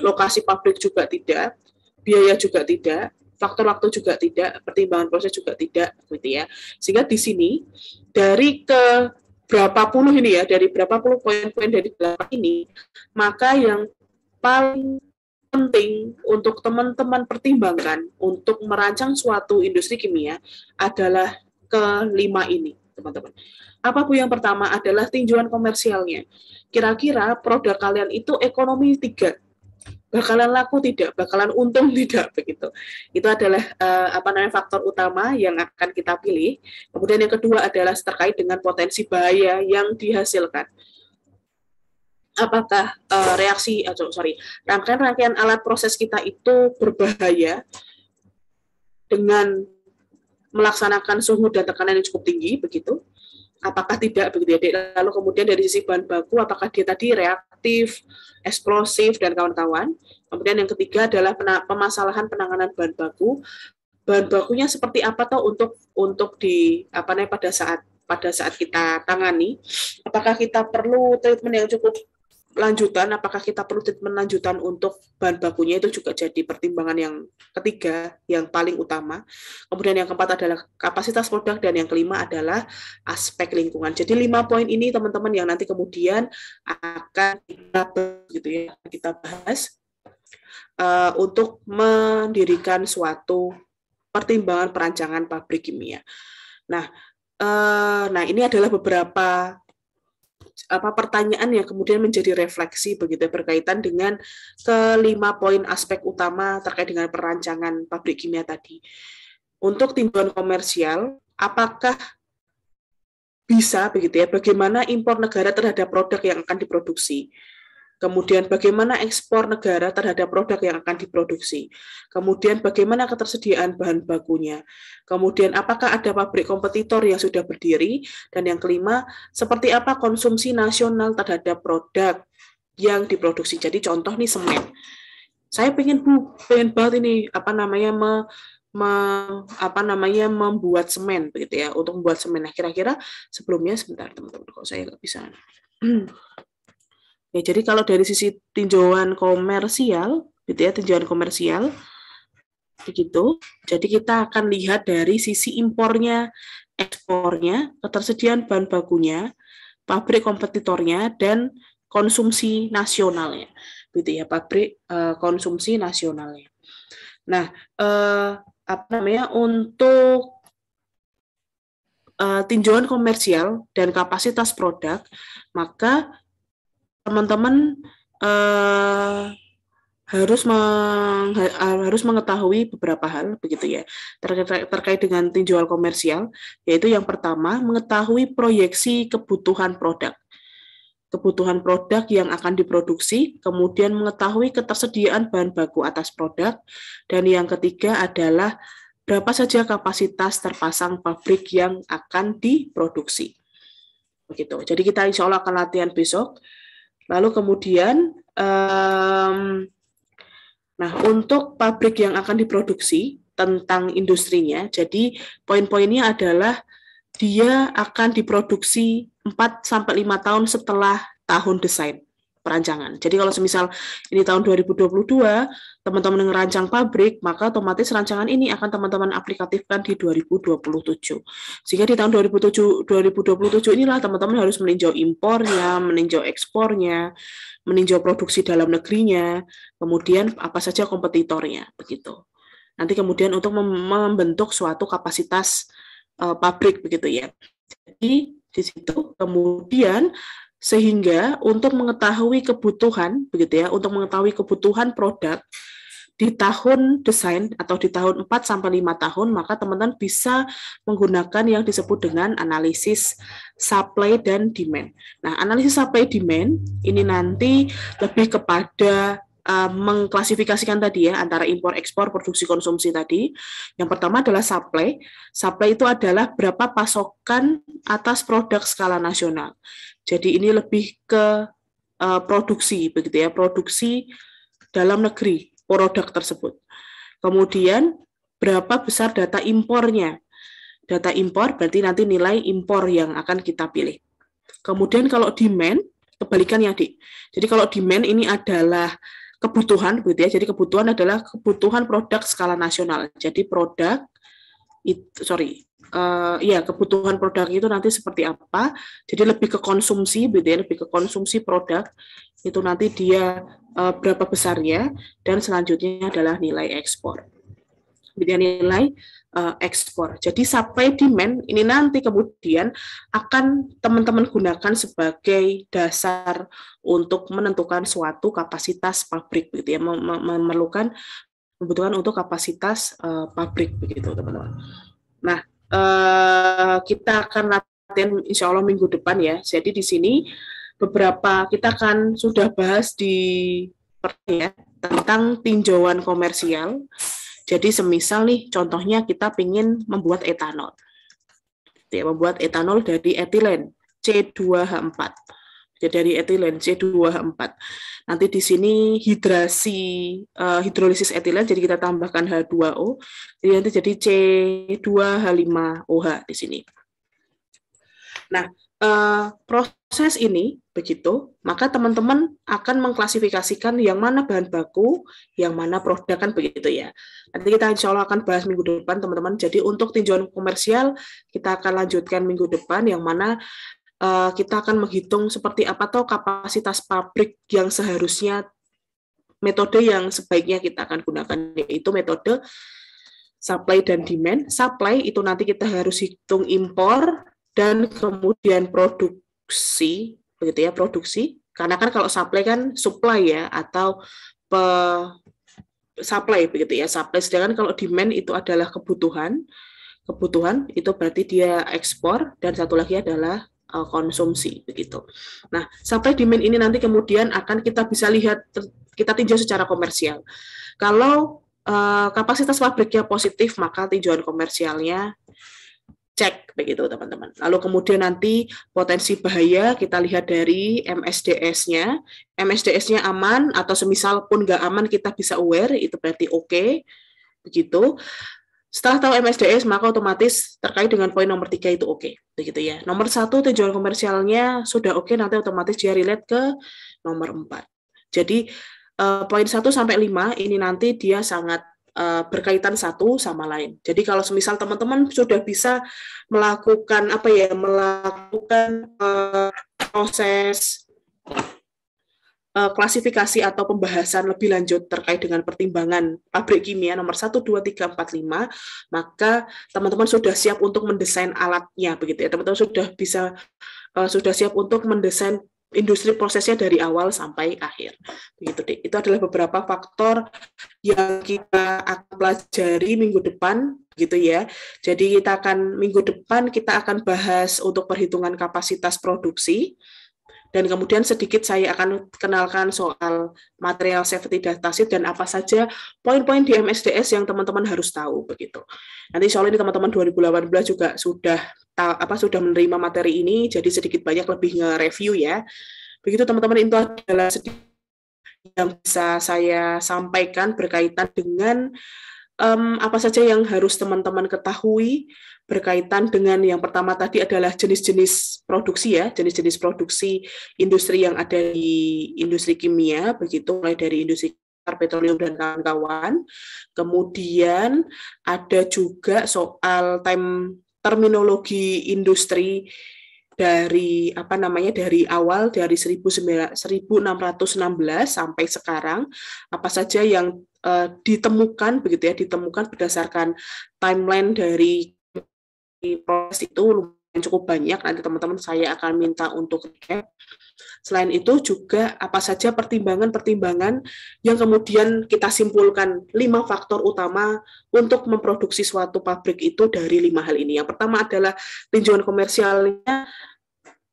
lokasi pabrik juga tidak, biaya juga tidak, faktor waktu juga tidak, pertimbangan proses juga tidak, gitu ya. Sehingga di sini dari ke berapa puluh ini ya, dari berapa puluh poin-poin dari delapan ini, maka yang paling penting untuk teman-teman pertimbangkan untuk merancang suatu industri kimia adalah kelima ini, teman-teman. Apa bu yang pertama adalah tinjuan komersialnya. Kira-kira produk kalian itu ekonomi tiga, bakalan laku tidak, bakalan untung tidak begitu. Itu adalah uh, apa namanya faktor utama yang akan kita pilih. Kemudian yang kedua adalah terkait dengan potensi bahaya yang dihasilkan. Apakah uh, reaksi atau uh, eh, sorry rangkaian-rangkaian alat proses kita itu berbahaya dengan melaksanakan suhu dan tekanan yang cukup tinggi begitu apakah tidak begitu ya lalu kemudian dari sisi bahan baku apakah dia tadi reaktif eksplosif dan kawan-kawan kemudian yang ketiga adalah pemasalahan penanganan bahan baku bahan bakunya seperti apa toh untuk untuk di apa namanya pada saat pada saat kita tangani apakah kita perlu treatment yang cukup lanjutan apakah kita perlu treatment lanjutan untuk bahan bakunya itu juga jadi pertimbangan yang ketiga yang paling utama kemudian yang keempat adalah kapasitas produk dan yang kelima adalah aspek lingkungan jadi lima poin ini teman-teman yang nanti kemudian akan kita gitu ya kita bahas uh, untuk mendirikan suatu pertimbangan perancangan pabrik kimia nah uh, nah ini adalah beberapa apa pertanyaan yang kemudian menjadi refleksi begitu ya, berkaitan dengan kelima poin aspek utama terkait dengan perancangan pabrik kimia tadi. Untuk tinjauan komersial, apakah bisa begitu ya bagaimana impor negara terhadap produk yang akan diproduksi Kemudian bagaimana ekspor negara terhadap produk yang akan diproduksi. Kemudian bagaimana ketersediaan bahan bakunya. Kemudian apakah ada pabrik kompetitor yang sudah berdiri. Dan yang kelima, seperti apa konsumsi nasional terhadap produk yang diproduksi. Jadi contoh nih semen. Saya pengen bu, pengen banget ini apa namanya me, me, apa namanya membuat semen begitu ya untuk membuat semen. Nah kira-kira sebelumnya sebentar teman-teman kalau saya nggak bisa. Ya, jadi kalau dari sisi tinjauan komersial, gitu ya, tinjauan komersial, begitu. Jadi kita akan lihat dari sisi impornya, ekspornya, ketersediaan bahan bakunya, pabrik kompetitornya, dan konsumsi nasionalnya, gitu ya, pabrik uh, konsumsi nasionalnya. Nah, uh, apa namanya untuk uh, tinjauan komersial dan kapasitas produk, maka teman-teman uh, harus meng, harus mengetahui beberapa hal begitu ya terkait terkait dengan tinjauan komersial yaitu yang pertama mengetahui proyeksi kebutuhan produk kebutuhan produk yang akan diproduksi kemudian mengetahui ketersediaan bahan baku atas produk dan yang ketiga adalah berapa saja kapasitas terpasang pabrik yang akan diproduksi begitu jadi kita insya Allah akan latihan besok Lalu kemudian, um, nah untuk pabrik yang akan diproduksi tentang industrinya, jadi poin-poinnya adalah dia akan diproduksi 4 sampai lima tahun setelah tahun desain perancangan. Jadi kalau semisal ini tahun 2022, teman-teman ngerancang pabrik, maka otomatis rancangan ini akan teman-teman aplikatifkan di 2027. Sehingga di tahun 2007, 2027 inilah teman-teman harus meninjau impornya, meninjau ekspornya, meninjau produksi dalam negerinya, kemudian apa saja kompetitornya, begitu. Nanti kemudian untuk membentuk suatu kapasitas uh, pabrik begitu ya. Jadi di situ kemudian sehingga untuk mengetahui kebutuhan, begitu ya, untuk mengetahui kebutuhan produk di tahun desain atau di tahun 4 sampai 5 tahun, maka teman-teman bisa menggunakan yang disebut dengan analisis supply dan demand. Nah, analisis supply demand ini nanti lebih kepada eh, mengklasifikasikan tadi ya antara impor ekspor produksi konsumsi tadi. Yang pertama adalah supply. Supply itu adalah berapa pasokan atas produk skala nasional. Jadi ini lebih ke uh, produksi begitu ya, produksi dalam negeri produk tersebut. Kemudian berapa besar data impornya? Data impor berarti nanti nilai impor yang akan kita pilih. Kemudian kalau demand kebalikannya, Dik. Jadi kalau demand ini adalah kebutuhan begitu ya. Jadi kebutuhan adalah kebutuhan produk skala nasional. Jadi produk it, sorry uh, ya kebutuhan produk itu nanti seperti apa. Jadi lebih ke konsumsi, gitu ya, lebih ke konsumsi produk itu nanti dia uh, berapa besarnya dan selanjutnya adalah nilai ekspor. Gitu ya, nilai uh, ekspor. Jadi supply demand ini nanti kemudian akan teman-teman gunakan sebagai dasar untuk menentukan suatu kapasitas pabrik gitu ya memerlukan kebutuhan untuk kapasitas uh, pabrik begitu teman-teman. Nah, uh, kita akan latihan insya Allah minggu depan ya. Jadi di sini beberapa kita akan sudah bahas di ya, tentang tinjauan komersial. Jadi semisal nih contohnya kita ingin membuat etanol. Ya, membuat etanol dari etilen C2H4 ya dari etilen c 2 Nanti di sini hidrasi uh, hidrolisis etilen jadi kita tambahkan H2O. Jadi nanti jadi C2H5OH di sini. Nah, uh, proses ini begitu, maka teman-teman akan mengklasifikasikan yang mana bahan baku, yang mana produk kan begitu ya. Nanti kita insya Allah akan bahas minggu depan teman-teman. Jadi untuk tinjauan komersial kita akan lanjutkan minggu depan yang mana Eh, kita akan menghitung seperti apa atau kapasitas pabrik yang seharusnya metode yang sebaiknya kita akan gunakan yaitu metode supply dan demand. Supply itu nanti kita harus hitung impor dan kemudian produksi, begitu ya, produksi. Karena kan kalau supply kan supply ya atau pe supply begitu ya, supply. Sedangkan kalau demand itu adalah kebutuhan. Kebutuhan itu berarti dia ekspor dan satu lagi adalah Eh, konsumsi begitu. Nah, sampai demand ini nanti kemudian akan kita bisa lihat kita tinjau secara komersial. Kalau uh, kapasitas pabriknya positif, maka tinjauan komersialnya cek begitu teman-teman. Lalu kemudian nanti potensi bahaya kita lihat dari MSDS-nya. MSDS-nya aman atau semisal pun nggak aman kita bisa aware itu berarti oke okay, begitu. Setelah tahu MSDS, maka otomatis terkait dengan poin nomor tiga itu oke. Okay. Begitu ya. Nomor satu tujuan komersialnya sudah oke, okay, nanti otomatis dia relate ke nomor empat. Jadi uh, poin satu sampai lima ini nanti dia sangat uh, berkaitan satu sama lain. Jadi kalau semisal teman-teman sudah bisa melakukan apa ya, melakukan uh, proses Eh, klasifikasi atau pembahasan lebih lanjut terkait dengan pertimbangan pabrik kimia nomor 1, 2, 3, 4, 5, maka teman-teman sudah siap untuk mendesain alatnya begitu ya. Teman-teman sudah bisa eh, sudah siap untuk mendesain industri prosesnya dari awal sampai akhir. Begitu deh. Itu adalah beberapa faktor yang kita akan pelajari minggu depan gitu ya. Jadi kita akan minggu depan kita akan bahas untuk perhitungan kapasitas produksi dan kemudian sedikit saya akan kenalkan soal material safety datasheet dan apa saja poin-poin di MSDS yang teman-teman harus tahu begitu. Nanti soal ini teman-teman 2018 juga sudah apa sudah menerima materi ini jadi sedikit banyak lebih nge-review ya. Begitu teman-teman itu adalah sedikit yang bisa saya sampaikan berkaitan dengan um, apa saja yang harus teman-teman ketahui berkaitan dengan yang pertama tadi adalah jenis-jenis produksi ya, jenis-jenis produksi industri yang ada di industri kimia, begitu mulai dari industri petroleum dan kawan-kawan. Kemudian ada juga soal time terminologi industri dari apa namanya dari awal dari 1616 sampai sekarang apa saja yang eh, ditemukan begitu ya ditemukan berdasarkan timeline dari proses itu lumayan cukup banyak. Nanti teman-teman saya akan minta untuk recap. Selain itu juga apa saja pertimbangan-pertimbangan yang kemudian kita simpulkan lima faktor utama untuk memproduksi suatu pabrik itu dari lima hal ini. Yang pertama adalah tinjauan komersialnya,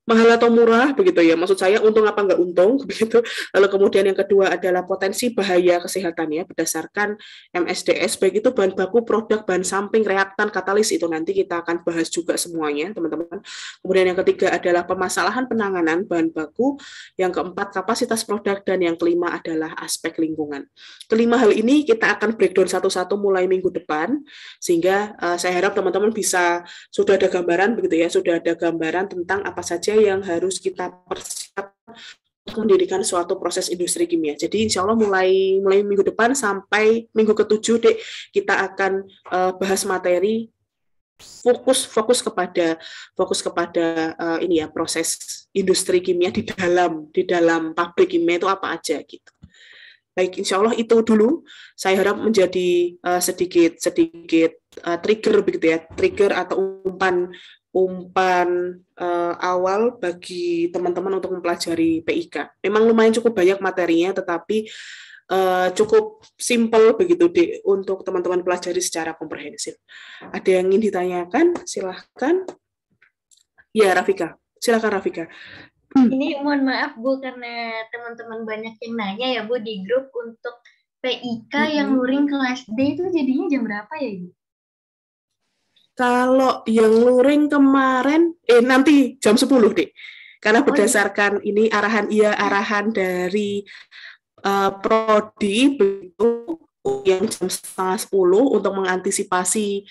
mahal atau murah begitu ya maksud saya untung apa nggak untung begitu lalu kemudian yang kedua adalah potensi bahaya kesehatan ya berdasarkan MSDS baik itu bahan baku produk bahan samping reaktan katalis itu nanti kita akan bahas juga semuanya teman-teman kemudian yang ketiga adalah permasalahan penanganan bahan baku yang keempat kapasitas produk dan yang kelima adalah aspek lingkungan kelima hal ini kita akan breakdown satu-satu mulai minggu depan sehingga uh, saya harap teman-teman bisa sudah ada gambaran begitu ya sudah ada gambaran tentang apa saja yang harus kita persiapkan untuk mendirikan suatu proses industri kimia. Jadi insya Allah mulai mulai minggu depan sampai minggu ketujuh dek kita akan uh, bahas materi fokus fokus kepada fokus kepada uh, ini ya proses industri kimia di dalam di dalam pabrik kimia itu apa aja gitu. Baik, insya Allah itu dulu. Saya harap menjadi uh, sedikit sedikit uh, trigger begitu ya, trigger atau umpan umpan uh, awal bagi teman-teman untuk mempelajari PIK. Memang lumayan cukup banyak materinya, tetapi uh, cukup simple begitu di, untuk teman-teman pelajari secara komprehensif. Ada yang ingin ditanyakan? Silahkan. Ya, Rafika. Silahkan, Rafika. Hmm. Ini mohon maaf Bu karena teman-teman banyak yang nanya ya Bu di grup untuk PIK hmm. yang luring kelas D itu jadinya jam berapa ya Bu? Kalau yang luring kemarin, eh nanti jam 10 deh. Karena oh, iya. berdasarkan ini arahan iya, iya. arahan dari uh, prodi yang jam setengah 10 untuk mengantisipasi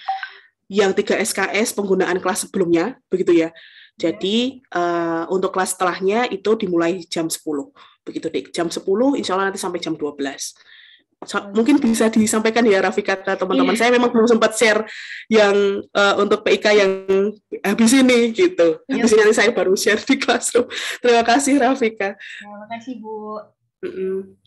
yang tiga SKS penggunaan kelas sebelumnya, begitu ya. Jadi uh, untuk kelas setelahnya itu dimulai jam 10. Begitu deh, jam 10 insya Allah nanti sampai jam 12. Iya. mungkin bisa disampaikan ya Rafika kata teman-teman yeah. saya memang belum sempat share yang uh, untuk PIK yang habis ini gitu yeah. habis ini saya baru share di classroom terima kasih Rafika terima kasih Bu mm -mm.